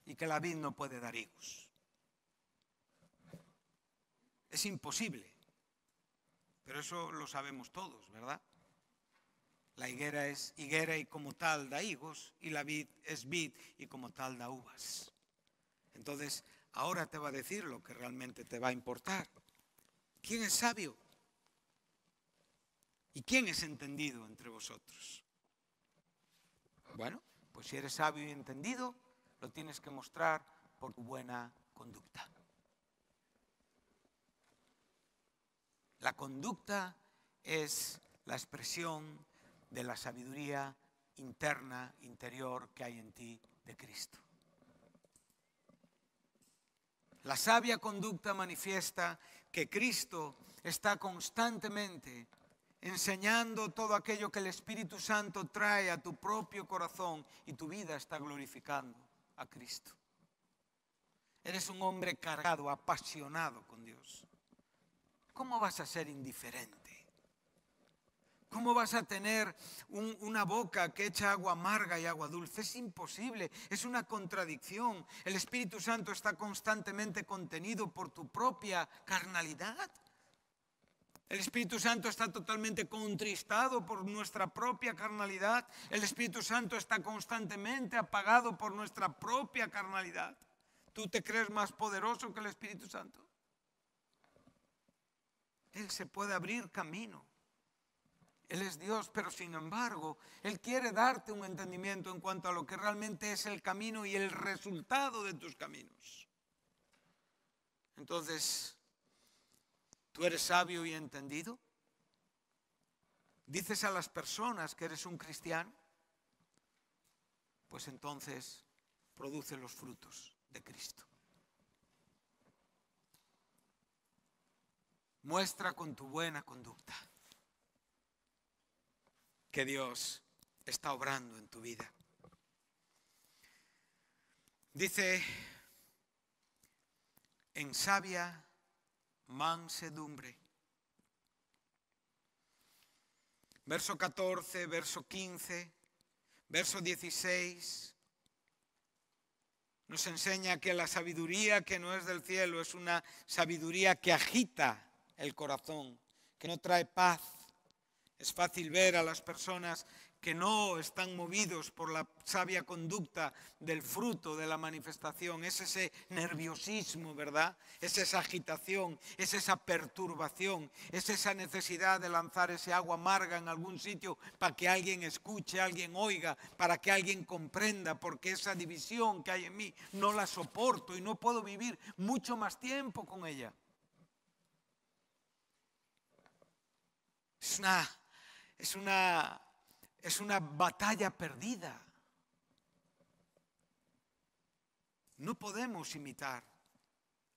Speaker 1: y que la vid no puede dar higos. Es imposible. Pero eso lo sabemos todos, ¿verdad? La higuera es higuera y como tal da higos y la vid es vid y como tal da uvas. Entonces, ahora te va a decir lo que realmente te va a importar. ¿Quién es sabio? ¿Y quién es entendido entre vosotros? Bueno, pues si eres sabio y entendido, lo tienes que mostrar por tu buena conducta. La conducta es la expresión de la sabiduría interna, interior que hay en ti de Cristo. La sabia conducta manifiesta que Cristo está constantemente enseñando todo aquello que el Espíritu Santo trae a tu propio corazón y tu vida está glorificando a Cristo. Eres un hombre cargado, apasionado con Dios. ¿Cómo vas a ser indiferente? ¿Cómo vas a tener una boca que echa agua amarga y agua dulce? Es imposible, es una contradicción. El Espíritu Santo está constantemente contenido por tu propia carnalidad. El Espíritu Santo está totalmente contristado por nuestra propia carnalidad. El Espíritu Santo está constantemente apagado por nuestra propia carnalidad. ¿Tú te crees más poderoso que el Espíritu Santo? Él se puede abrir camino él es Dios, pero sin embargo, Él quiere darte un entendimiento en cuanto a lo que realmente es el camino y el resultado de tus caminos. Entonces, ¿tú eres sabio y entendido? ¿Dices a las personas que eres un cristiano? Pues entonces produce los frutos de Cristo. Muestra con tu buena conducta que Dios está obrando en tu vida. Dice, en sabia mansedumbre. Verso 14, verso 15, verso 16. Nos enseña que la sabiduría que no es del cielo es una sabiduría que agita el corazón, que no trae paz, es fácil ver a las personas que no están movidos por la sabia conducta del fruto de la manifestación. Es ese nerviosismo, ¿verdad? Es esa agitación, es esa perturbación, es esa necesidad de lanzar ese agua amarga en algún sitio para que alguien escuche, alguien oiga, para que alguien comprenda, porque esa división que hay en mí no la soporto y no puedo vivir mucho más tiempo con ella. Es es una, es una batalla perdida. No podemos imitar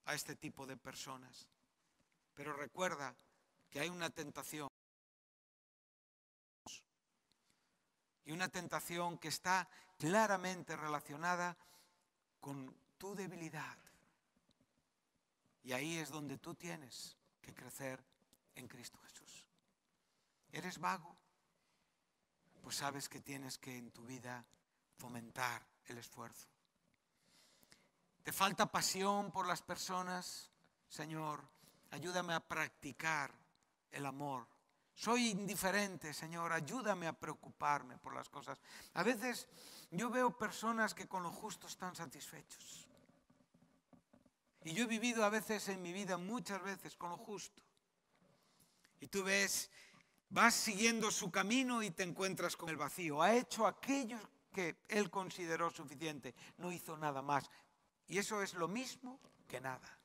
Speaker 1: a este tipo de personas, pero recuerda que hay una tentación y una tentación que está claramente relacionada con tu debilidad. Y ahí es donde tú tienes que crecer en Cristo Jesús. ¿Eres vago? pues sabes que tienes que en tu vida fomentar el esfuerzo. ¿Te falta pasión por las personas? Señor, ayúdame a practicar el amor. Soy indiferente, Señor, ayúdame a preocuparme por las cosas. A veces yo veo personas que con lo justo están satisfechos. Y yo he vivido a veces en mi vida, muchas veces, con lo justo. Y tú ves Vas siguiendo su camino y te encuentras con el vacío. Ha hecho aquello que él consideró suficiente, no hizo nada más. Y eso es lo mismo que nada.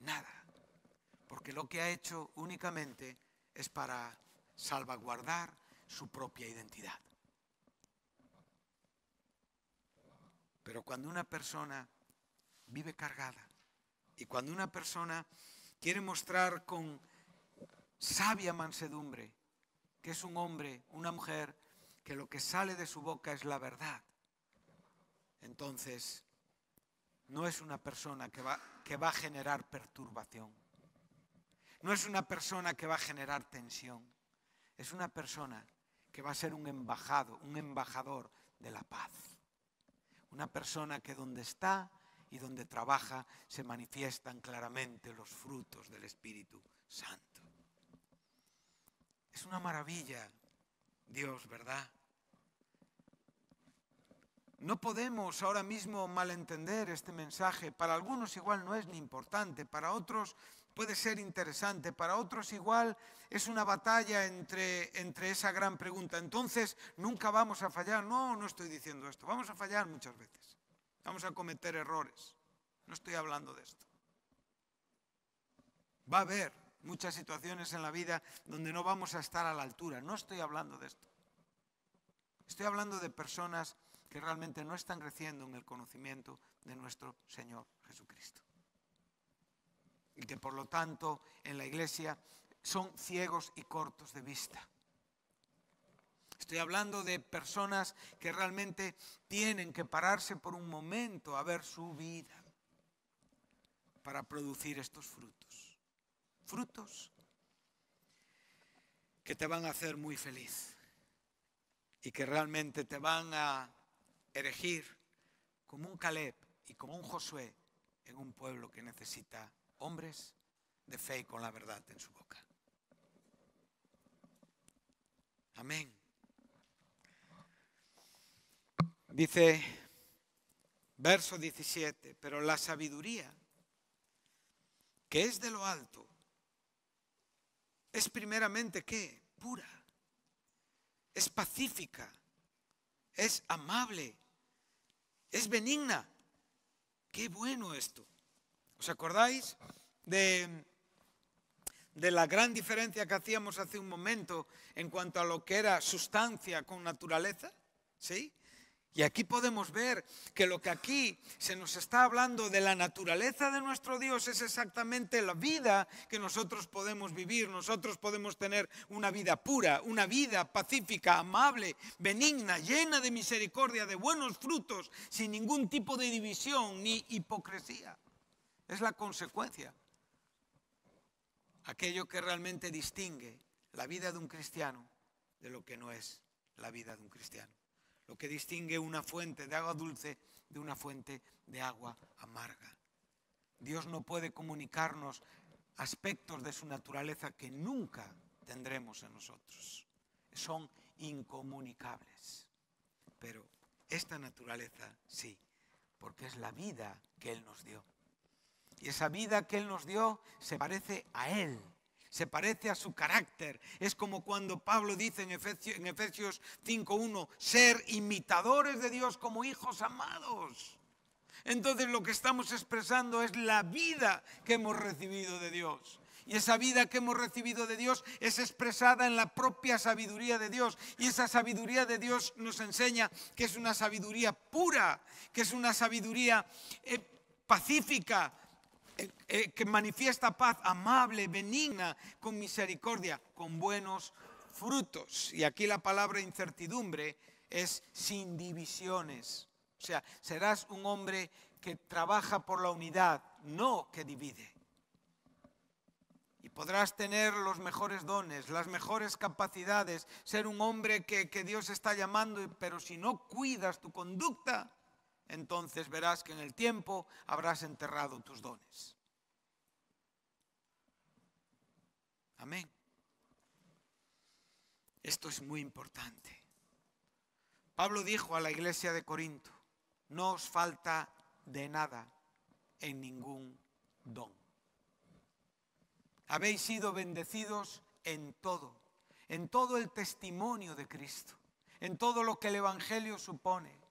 Speaker 1: Nada. Porque lo que ha hecho únicamente es para salvaguardar su propia identidad. Pero cuando una persona vive cargada y cuando una persona quiere mostrar con sabia mansedumbre que es un hombre, una mujer, que lo que sale de su boca es la verdad. Entonces, no es una persona que va, que va a generar perturbación. No es una persona que va a generar tensión. Es una persona que va a ser un embajado, un embajador de la paz. Una persona que donde está y donde trabaja se manifiestan claramente los frutos del Espíritu Santo. Es una maravilla, Dios, ¿verdad? No podemos ahora mismo malentender este mensaje. Para algunos igual no es ni importante, para otros puede ser interesante, para otros igual es una batalla entre, entre esa gran pregunta. Entonces, nunca vamos a fallar. No, no estoy diciendo esto, vamos a fallar muchas veces. Vamos a cometer errores. No estoy hablando de esto. Va a haber muchas situaciones en la vida donde no vamos a estar a la altura. No estoy hablando de esto. Estoy hablando de personas que realmente no están creciendo en el conocimiento de nuestro Señor Jesucristo. Y que por lo tanto en la iglesia son ciegos y cortos de vista. Estoy hablando de personas que realmente tienen que pararse por un momento a ver su vida para producir estos frutos. Frutos que te van a hacer muy feliz y que realmente te van a erigir como un Caleb y como un Josué en un pueblo que necesita hombres de fe y con la verdad en su boca. Amén. Dice, verso 17, pero la sabiduría que es de lo alto es primeramente qué? Pura, es pacífica, es amable, es benigna. Qué bueno esto. ¿Os acordáis de, de la gran diferencia que hacíamos hace un momento en cuanto a lo que era sustancia con naturaleza? ¿Sí? Y aquí podemos ver que lo que aquí se nos está hablando de la naturaleza de nuestro Dios es exactamente la vida que nosotros podemos vivir. Nosotros podemos tener una vida pura, una vida pacífica, amable, benigna, llena de misericordia, de buenos frutos, sin ningún tipo de división ni hipocresía. Es la consecuencia. Aquello que realmente distingue la vida de un cristiano de lo que no es la vida de un cristiano lo que distingue una fuente de agua dulce de una fuente de agua amarga. Dios no puede comunicarnos aspectos de su naturaleza que nunca tendremos en nosotros. Son incomunicables. Pero esta naturaleza sí, porque es la vida que Él nos dio. Y esa vida que Él nos dio se parece a Él se parece a su carácter. Es como cuando Pablo dice en Efesios, en Efesios 5.1, ser imitadores de Dios como hijos amados. Entonces lo que estamos expresando es la vida que hemos recibido de Dios. Y esa vida que hemos recibido de Dios es expresada en la propia sabiduría de Dios. Y esa sabiduría de Dios nos enseña que es una sabiduría pura, que es una sabiduría eh, pacífica, eh, que manifiesta paz amable, benigna, con misericordia, con buenos frutos. Y aquí la palabra incertidumbre es sin divisiones. O sea, serás un hombre que trabaja por la unidad, no que divide. Y podrás tener los mejores dones, las mejores capacidades, ser un hombre que Dios está llamando, pero si no cuidas tu conducta, entonces verás que en el tiempo habrás enterrado tus dones. Amén. Esto es muy importante. Pablo dijo a la iglesia de Corinto, no os falta de nada en ningún don. Habéis sido bendecidos en todo, en todo el testimonio de Cristo, en todo lo que el Evangelio supone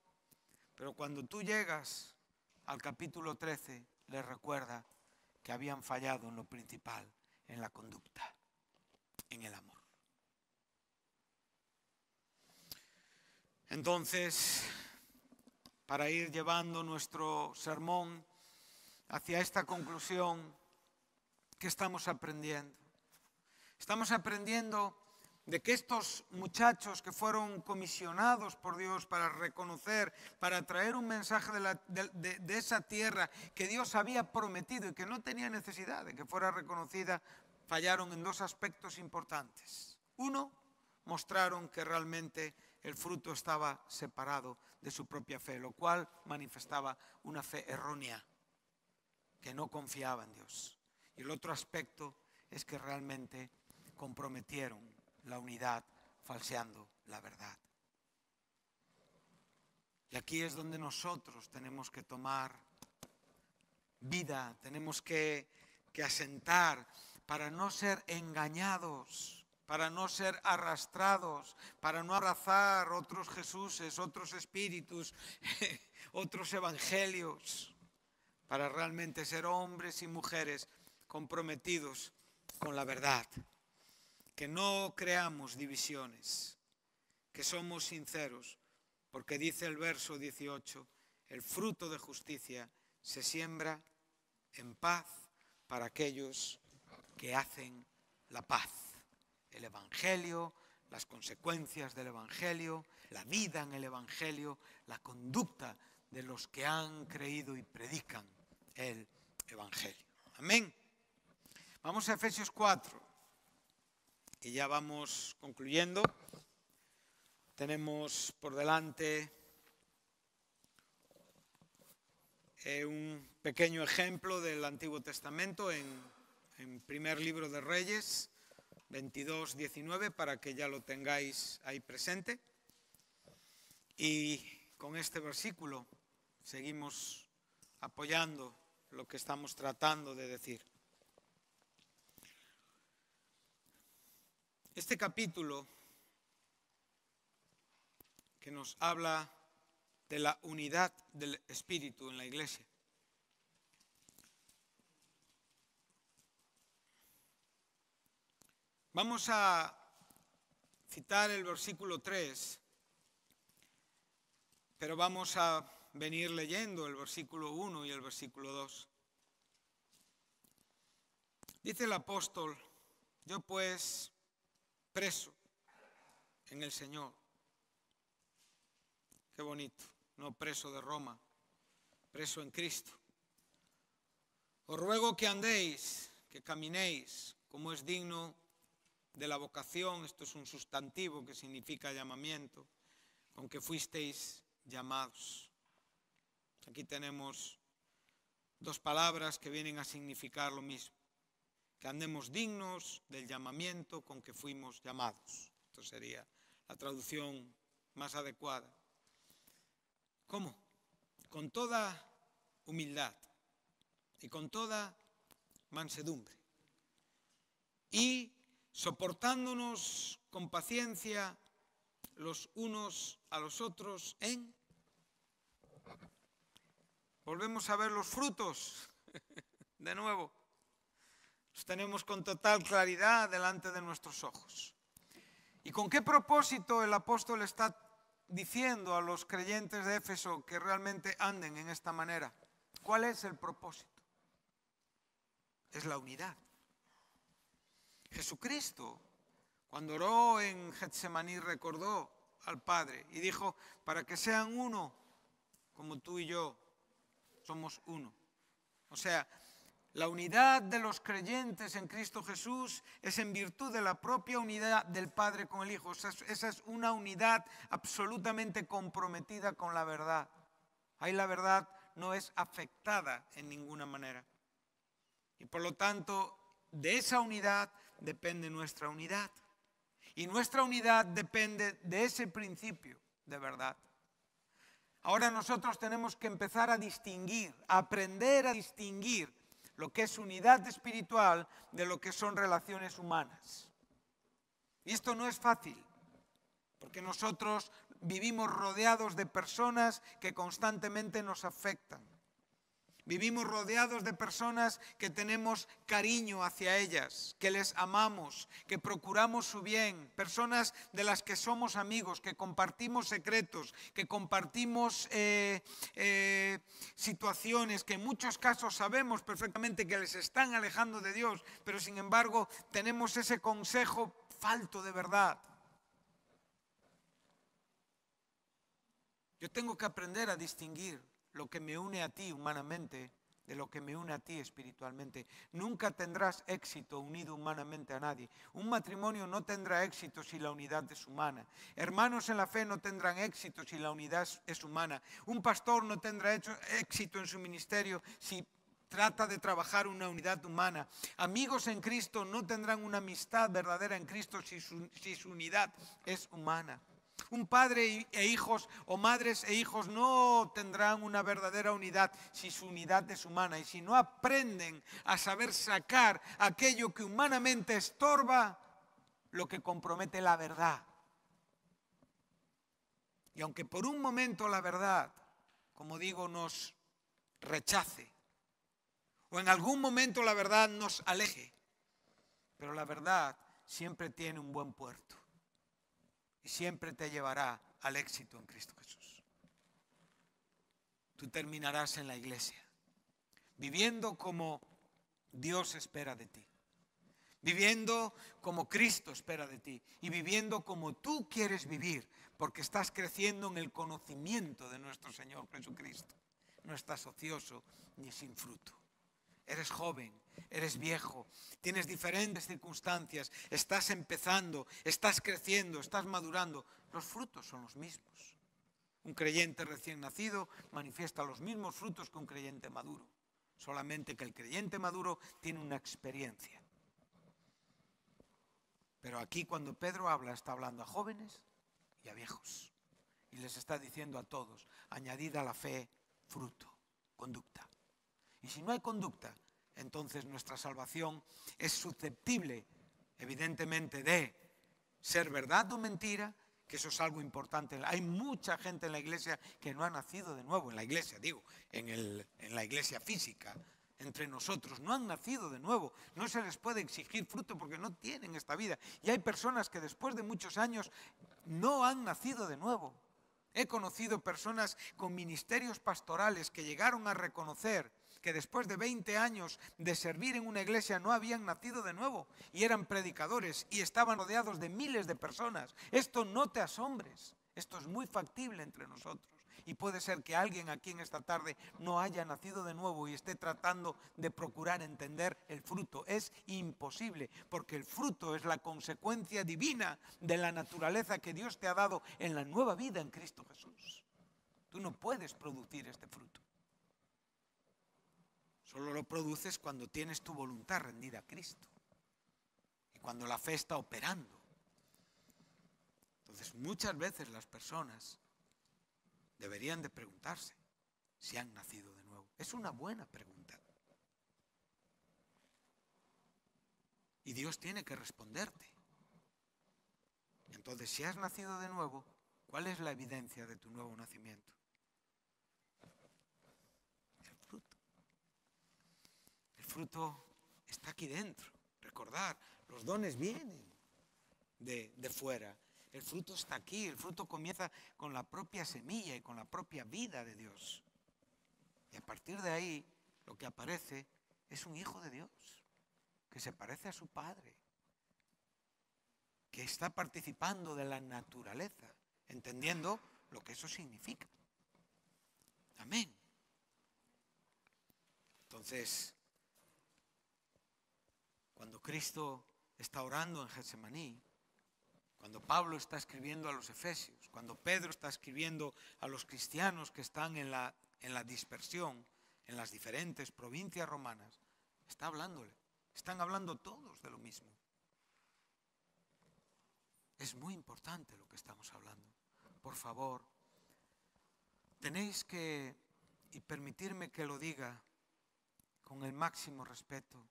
Speaker 1: pero cuando tú llegas al capítulo 13, le recuerda que habían fallado en lo principal, en la conducta, en el amor. Entonces, para ir llevando nuestro sermón hacia esta conclusión, ¿qué estamos aprendiendo? Estamos aprendiendo de que estos muchachos que fueron comisionados por Dios para reconocer, para traer un mensaje de, esa tierra que Dios había prometido y que no tenía necesidad de que fuera reconocida, fallaron en dos aspectos importantes. Uno, mostraron que realmente el fruto estaba separado de su propia fe, lo cual manifestaba una fe errónea, que no confiaba en Dios. Y el otro aspecto es que realmente comprometieron la unidad, falseando la verdad. Y aquí es donde nosotros tenemos que tomar vida, tenemos que, asentar para no ser engañados para no ser arrastrados, para no abrazar otros Jesuses, otros espíritus, otros evangelios, para realmente ser hombres y mujeres comprometidos con la verdad que no creamos divisiones, que somos sinceros, porque dice el verso 18, el fruto de justicia se siembra en paz para aquellos que hacen la paz. El Evangelio, las consecuencias del Evangelio, la vida en el Evangelio, la conducta de los que han creído y predican el Evangelio. Amén. Vamos a Efesios 4. Y ya vamos concluyendo. Tenemos por delante eh, un pequeño ejemplo del Antiguo Testamento en, en primer libro de Reyes 22, 19, para que ya lo tengáis ahí presente. Y con este versículo seguimos apoyando lo que estamos tratando de decir. Este capítulo que nos habla de la unidad del Espíritu en la iglesia. Vamos a citar el versículo 3, pero vamos a venir leyendo el versículo 1 y el versículo 2. Dice el apóstol, yo pues, preso en el Señor. Qué bonito, no preso de Roma, preso en Cristo. Os ruego que andéis, que caminéis, como es digno de la vocación, esto es un sustantivo que significa llamamiento, con que fuisteis llamados. Aquí tenemos dos palabras que vienen a significar lo mismo que andemos dignos del llamamiento con que fuimos llamados. Esto sería la traducción más adecuada. ¿Cómo? Con toda humildad y con toda mansedumbre. Y soportándonos con paciencia los unos a los otros en... Volvemos a ver los frutos de nuevo los pues tenemos con total claridad delante de nuestros ojos. ¿Y con qué propósito el apóstol está diciendo a los creyentes de Éfeso que realmente anden en esta manera? ¿Cuál es el propósito? Es la unidad. Jesucristo, cuando oró en Getsemaní, recordó al Padre y dijo, para que sean uno, como tú y yo somos uno. O sea, la unidad de los creyentes en Cristo Jesús es en virtud de la propia unidad del Padre con el Hijo. esa es una unidad absolutamente comprometida con la verdad. Ahí la verdad no es afectada en ninguna manera. Y por lo tanto, de esa unidad depende nuestra unidad. Y nuestra unidad depende de ese principio de verdad. Ahora nosotros tenemos que empezar a distinguir, aprender a distinguir lo que es unidad espiritual de lo que son relaciones humanas. Y esto no es fácil, porque nosotros vivimos rodeados de personas que constantemente nos afectan. Vivimos rodeados de personas que tenemos cariño hacia ellas, que les amamos, que procuramos su bien, personas de las que somos amigos, que compartimos secretos, que compartimos eh, eh, situaciones que en muchos casos sabemos perfectamente que les están alejando de Dios, pero sin embargo tenemos ese consejo falto de verdad. Yo tengo que aprender a distinguir lo que me une a ti humanamente de lo que me une a ti espiritualmente. Nunca tendrás éxito unido humanamente a nadie. Un matrimonio no tendrá éxito si la unidad es humana. Hermanos en la fe no tendrán éxito si la unidad es humana. Un pastor no tendrá éxito en su ministerio si trata de trabajar una unidad humana. Amigos en Cristo no tendrán una amistad verdadera en Cristo si si su unidad es humana. Un padre e hijos o madres e hijos no tendrán una verdadera unidad si su unidad es humana y si no aprenden a saber sacar aquello que humanamente estorba lo que compromete la verdad. Y aunque por un momento la verdad, como digo, nos rechace, o en algún momento la verdad nos aleje, pero la verdad siempre tiene un buen puerto y siempre te llevará al éxito en Cristo Jesús. Tú terminarás en la iglesia, viviendo como Dios espera de ti, viviendo como Cristo espera de ti y viviendo como tú quieres vivir, porque estás creciendo en el conocimiento de nuestro Señor Jesucristo. No estás ocioso ni sin fruto. Eres joven, eres viejo, tienes diferentes circunstancias, estás empezando, estás creciendo, estás madurando. Los frutos son los mismos. Un creyente recién nacido manifiesta los mismos frutos que un creyente maduro, solamente que el creyente maduro tiene una experiencia. Pero aquí cuando Pedro habla está hablando a jóvenes y a viejos. Y les está diciendo a todos, añadida a la fe fruto, conducta. Y si no hay conducta, entonces nuestra salvación es susceptible, evidentemente, de ser verdad o mentira, que eso es algo importante. Hay mucha gente en la iglesia que no ha nacido de nuevo, en la iglesia, digo, en, la iglesia física, entre nosotros, no han nacido de nuevo, no se les puede exigir fruto porque no tienen esta vida. Y hay personas que después de muchos años no han nacido de nuevo. He conocido personas con ministerios pastorales que llegaron a reconocer que después de 20 años de servir en una iglesia no habían nacido de nuevo y eran predicadores y estaban rodeados de miles de personas. Esto no te asombres, esto es muy factible entre nosotros. Y puede ser que alguien aquí en esta tarde no haya nacido de nuevo y esté tratando de procurar entender el fruto. Es imposible, porque el fruto es la consecuencia divina de la naturaleza que Dios te ha dado en la nueva vida en Cristo Jesús. Tú no puedes producir este fruto. Solo lo produces cuando tienes tu voluntad rendida a Cristo y cuando la fe está operando. Entonces muchas veces las personas deberían de preguntarse si han nacido de nuevo. Es una buena pregunta. Y Dios tiene que responderte. Entonces, si has nacido de nuevo, ¿cuál es la evidencia de tu nuevo nacimiento? fruto está aquí dentro. Recordar, los dones vienen de, de fuera. El fruto está aquí, el fruto comienza con la propia semilla y con la propia vida de Dios. Y a partir de ahí lo que aparece es un hijo de Dios, que se parece a su padre, que está participando de la naturaleza, entendiendo lo que eso significa. Amén. Entonces, cuando Cristo está orando en Getsemaní, cuando Pablo está escribiendo a los Efesios, cuando Pedro está escribiendo a los cristianos que están en la, en la dispersión, en las diferentes provincias romanas, está hablándole. Están hablando todos de lo mismo. Es muy importante lo que estamos hablando. Por favor, tenéis que, y permitirme que lo diga con el máximo respeto,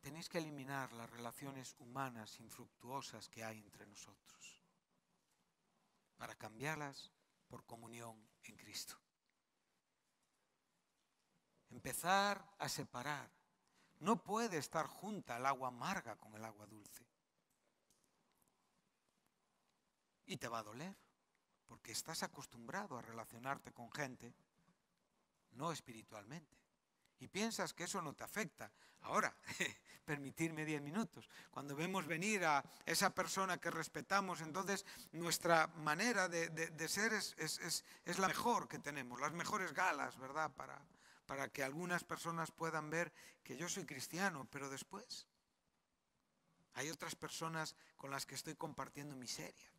Speaker 1: tenéis que eliminar las relaciones humanas infructuosas que hay entre nosotros para cambiarlas por comunión en Cristo. Empezar a separar. No puede estar junta el agua amarga con el agua dulce. Y te va a doler, porque estás acostumbrado a relacionarte con gente no espiritualmente y piensas que eso no te afecta. Ahora, permitirme diez minutos. Cuando vemos venir a esa persona que respetamos, entonces nuestra manera de, ser es, la mejor que tenemos, las mejores galas, ¿verdad? Para, para que algunas personas puedan ver que yo soy cristiano, pero después hay otras personas con las que estoy compartiendo miseria.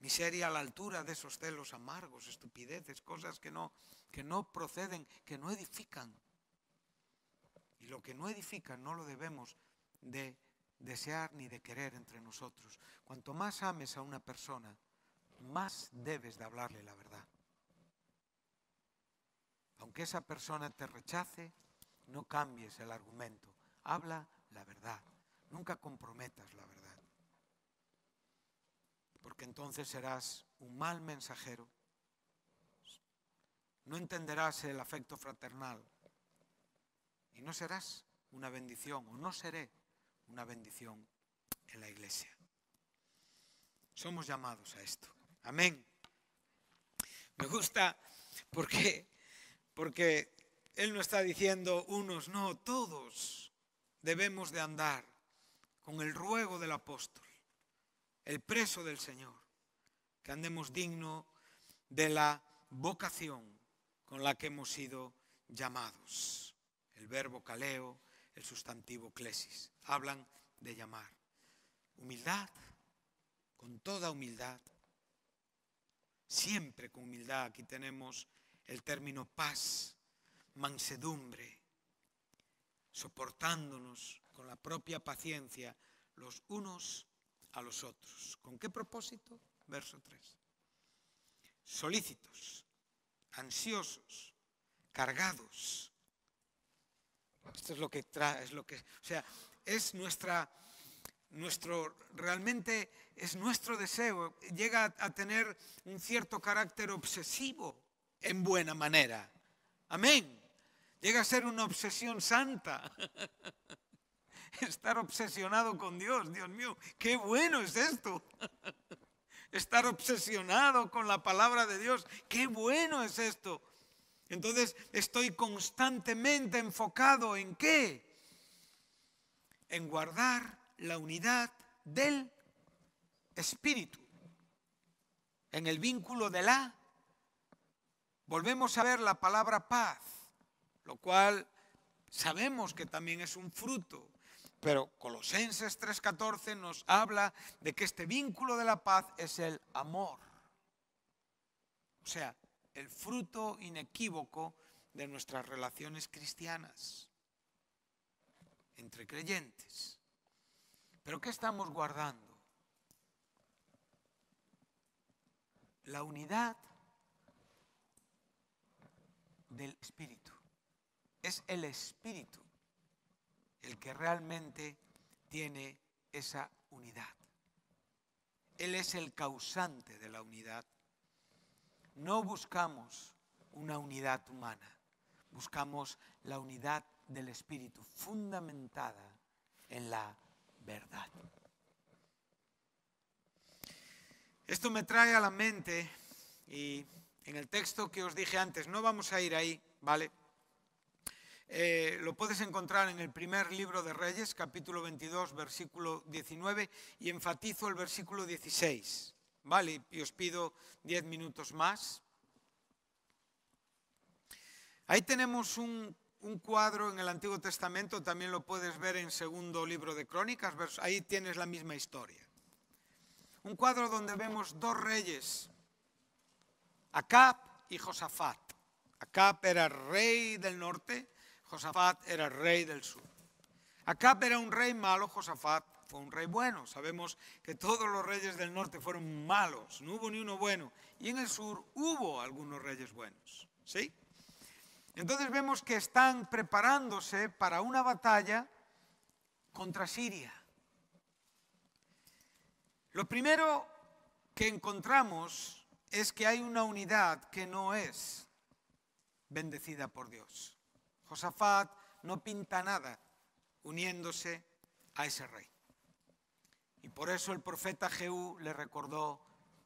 Speaker 1: miseria a la altura de esos celos amargos, estupideces, cosas que no, que no proceden, que no edifican. Y lo que no edifica no lo debemos de desear ni de querer entre nosotros. Cuanto más ames a una persona, más debes de hablarle la verdad. Aunque esa persona te rechace, no cambies el argumento. Habla la verdad. Nunca comprometas la verdad porque entonces serás un mal mensajero. No entenderás el afecto fraternal y no serás una bendición o no seré una bendición en la iglesia. Somos llamados a esto. Amén. Me gusta porque, porque Él no está diciendo unos, no, todos debemos de andar con el ruego del apóstol el preso del Señor, que andemos digno de la vocación con la que hemos sido llamados. El verbo caleo, el sustantivo clesis, hablan de llamar. Humildad, con toda humildad, siempre con humildad. Aquí tenemos el término paz, mansedumbre, soportándonos con la propia paciencia los unos a los otros. ¿Con qué propósito? Verso 3. Solícitos, ansiosos, cargados. Esto es lo que trae, es lo que, o sea, es nuestra nuestro realmente es nuestro deseo, llega a tener un cierto carácter obsesivo en buena manera. Amén. Llega a ser una obsesión santa. Estar obsesionado con Dios, Dios mío, qué bueno es esto. Estar obsesionado con la palabra de Dios, qué bueno es esto. Entonces estoy constantemente enfocado en qué? En guardar la unidad del espíritu, en el vínculo de la. Volvemos a ver la palabra paz, lo cual sabemos que también es un fruto pero Colosenses 3:14 nos habla de que este vínculo de la paz es el amor. O sea, el fruto inequívoco de nuestras relaciones cristianas entre creyentes. Pero ¿qué estamos guardando? La unidad del Espíritu. Es el Espíritu el que realmente tiene esa unidad. Él es el causante de la unidad. No buscamos una unidad humana, buscamos la unidad del Espíritu, fundamentada en la verdad. Esto me trae a la mente, y en el texto que os dije antes, no vamos a ir ahí, ¿vale? Eh, lo puedes encontrar en el primer libro de Reyes, capítulo 22, versículo 19, y enfatizo el versículo 16. Vale, y os pido 10 minutos más. Ahí tenemos un, un, cuadro en el Antiguo Testamento, también lo puedes ver en segundo libro de Crónicas, ahí tienes la misma historia. Un cuadro donde vemos dos reyes, Acab y Josafat. Acab era rey del norte, Josafat era el rey del sur. Acab era un rey malo, Josafat fue un rey bueno. Sabemos que todos los reyes del norte fueron malos, no hubo ni uno bueno. Y en el sur hubo algunos reyes buenos. ¿Sí? Entonces vemos que están preparándose para una batalla contra Siria. Lo primero que encontramos es que hay una unidad que no es bendecida por Dios. Josafat no pinta nada uniéndose a ese rey. Y por eso el profeta Jehú le recordó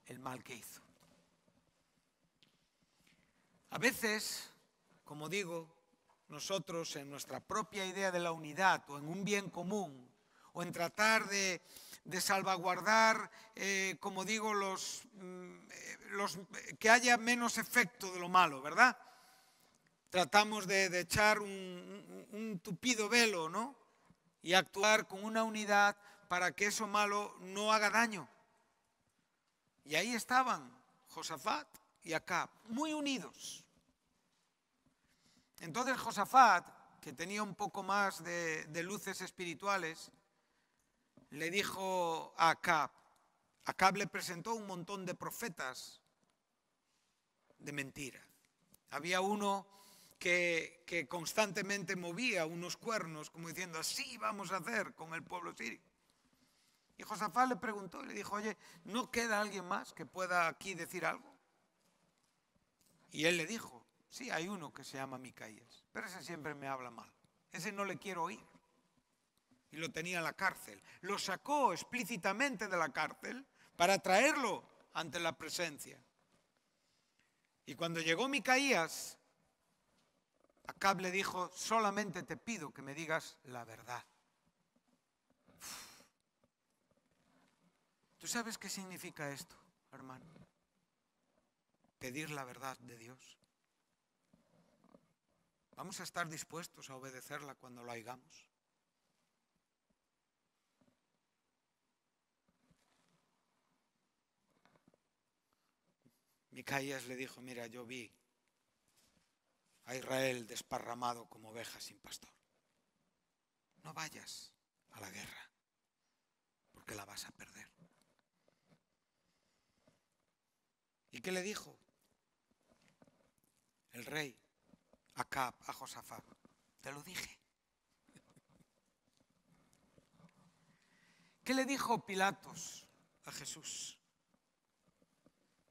Speaker 1: el mal que hizo. A veces, como digo, nosotros en nuestra propia idea de la unidad o en un bien común o en tratar de, salvaguardar, eh, como digo, los, mm, eh, eh, que haya menos efecto de lo malo, ¿verdad? tratamos de, echar un, tupido velo, ¿no? Y actuar con una unidad para que eso malo no haga daño. Y ahí estaban Josafat y Acab, muy unidos. Entonces Josafat, que tenía un poco más de, de luces espirituales, le dijo a Acab, Acab le presentó un montón de profetas de mentira. Había uno que, constantemente movía unos cuernos, como diciendo, así vamos a hacer con el pueblo sirio. Y Josafat le preguntó y le dijo, oye, ¿no queda alguien más que pueda aquí decir algo? Y él le dijo, sí, hay uno que se llama Micaías, pero ese siempre me habla mal, ese no le quiero oír. Y lo tenía en la cárcel. Lo sacó explícitamente de la cárcel para traerlo ante la presencia. Y cuando llegó Micaías, Acab le dijo, solamente te pido que me digas la verdad. ¿Tú sabes qué significa esto, hermano? Pedir la verdad de Dios. ¿Vamos a estar dispuestos a obedecerla cuando lo hagamos? Micaías le dijo, mira, yo vi a Israel desparramado como oveja sin pastor. No vayas a la guerra, porque la vas a perder. ¿Y qué le dijo el rey a Josafat? Te lo dije. ¿Qué le dijo Pilatos a Jesús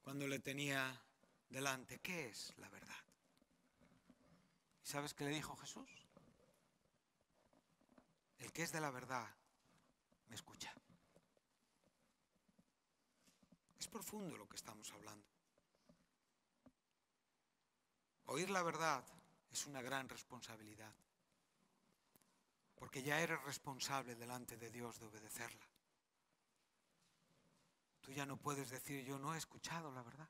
Speaker 1: cuando le tenía delante? ¿Qué es la verdad? ¿Y sabes qué le dijo Jesús? El que es de la verdad me escucha. Es profundo lo que estamos hablando. Oír la verdad es una gran responsabilidad, porque ya eres responsable delante de Dios de obedecerla. Tú ya no puedes decir yo no he escuchado la verdad.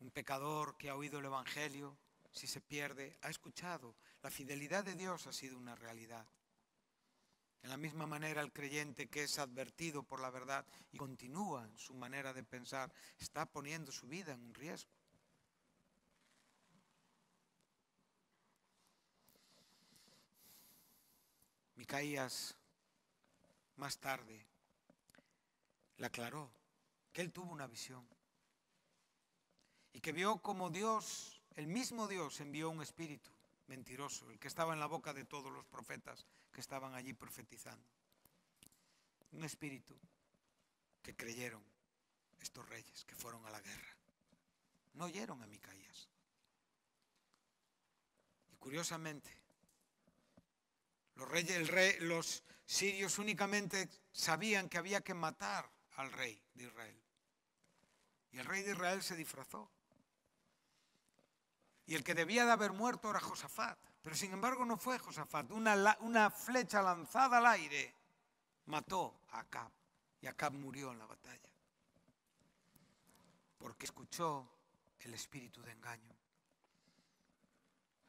Speaker 1: Un pecador que ha oído el Evangelio, si se pierde, ha escuchado. La fidelidad de Dios ha sido una realidad. En la misma manera, el creyente que es advertido por la verdad y continúa en su manera de pensar, está poniendo su vida en un riesgo. Micaías, más tarde, le aclaró que él tuvo una visión y que vio como Dios, el mismo Dios, envió un espíritu mentiroso, el que estaba en la boca de todos los profetas que estaban allí profetizando. Un espíritu que creyeron estos reyes que fueron a la guerra. No oyeron a Micaías. Y curiosamente, los reyes, los sirios únicamente sabían que había que matar al rey de Israel. Y el rey de Israel se disfrazó. Y el que debía de haber muerto era Josafat. Pero sin embargo no fue Josafat. Una, flecha lanzada al aire mató a Acab. Y Acab murió en la batalla. Porque escuchó el espíritu de engaño.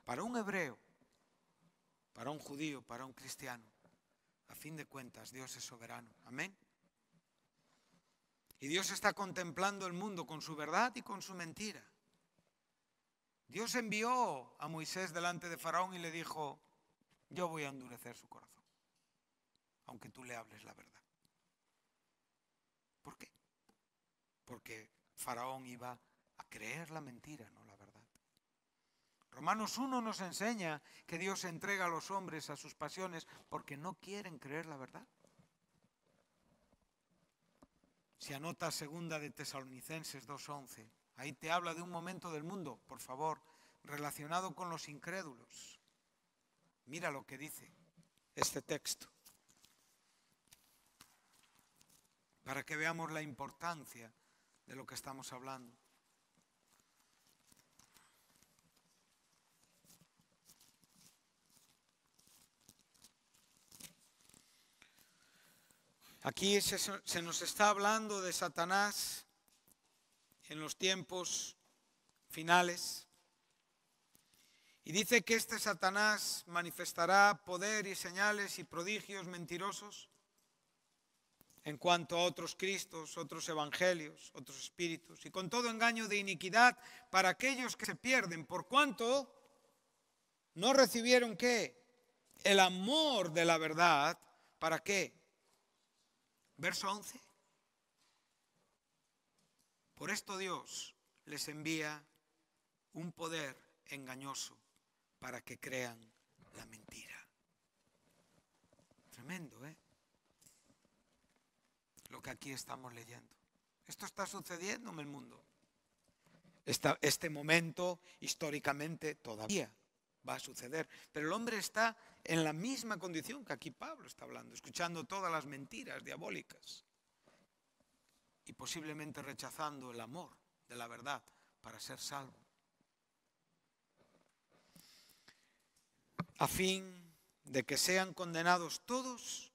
Speaker 1: Para un hebreo, para un judío, para un cristiano, a fin de cuentas Dios es soberano. Amén. Y Dios está contemplando el mundo con su verdad y con su mentira. Dios envió a Moisés delante de Faraón y le dijo, yo voy a endurecer su corazón, aunque tú le hables la verdad. ¿Por qué? Porque Faraón iba a creer la mentira, no la verdad. Romanos 1 nos enseña que Dios entrega a los hombres a sus pasiones porque no quieren creer la verdad. Se anota segunda de Tesalonicenses 2.11, Ahí te habla de un momento del mundo, por favor, relacionado con los incrédulos. Mira lo que dice este texto, para que veamos la importancia de lo que estamos hablando. Aquí se, nos está hablando de Satanás en los tiempos finales. Y dice que este Satanás manifestará poder y señales y prodigios mentirosos en cuanto a otros Cristos, otros evangelios, otros espíritus, y con todo engaño de iniquidad para aquellos que se pierden, por cuanto no recibieron qué? El amor de la verdad, ¿para qué? Verso 11. Por esto Dios les envía un poder engañoso para que crean la mentira. Tremendo, ¿eh? Lo que aquí estamos leyendo. Esto está sucediendo en el mundo. este momento históricamente todavía va a suceder. Pero el hombre está en la misma condición que aquí Pablo está hablando, escuchando todas las mentiras diabólicas y posiblemente rechazando el amor de la verdad para ser salvo. A fin de que sean condenados todos,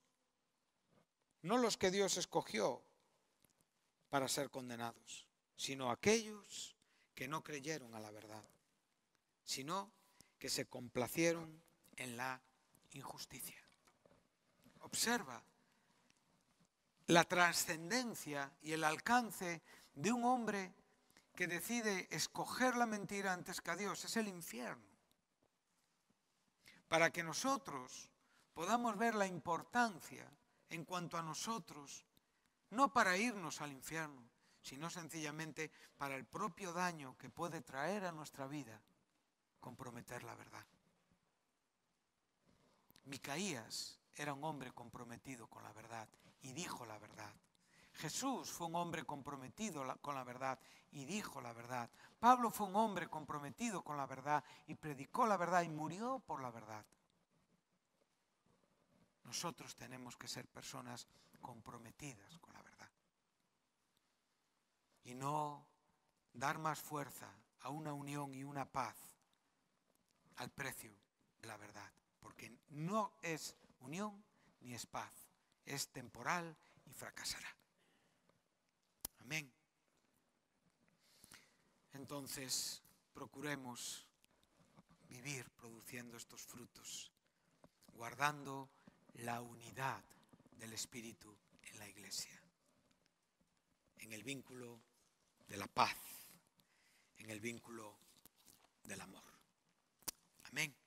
Speaker 1: no los que Dios escogió para ser condenados, sino aquellos que no creyeron a la verdad, sino que se complacieron en la injusticia. Observa la trascendencia y el alcance de un hombre que decide escoger la mentira antes que a Dios, es el infierno. Para que nosotros podamos ver la importancia en cuanto a nosotros, no para irnos al infierno, sino sencillamente para el propio daño que puede traer a nuestra vida comprometer la verdad. Micaías era un hombre comprometido con la verdad y dijo la verdad. Jesús fue un hombre comprometido con la verdad y dijo la verdad. Pablo fue un hombre comprometido con la verdad y predicó la verdad y murió por la verdad. Nosotros tenemos que ser personas comprometidas con la verdad. Y no dar más fuerza a una unión y una paz al precio de la verdad. Porque no es unión ni es paz es temporal y fracasará. Amén. Entonces, procuremos vivir produciendo estos frutos, guardando la unidad del Espíritu en la iglesia, en el vínculo de la paz, en el vínculo del amor. Amén.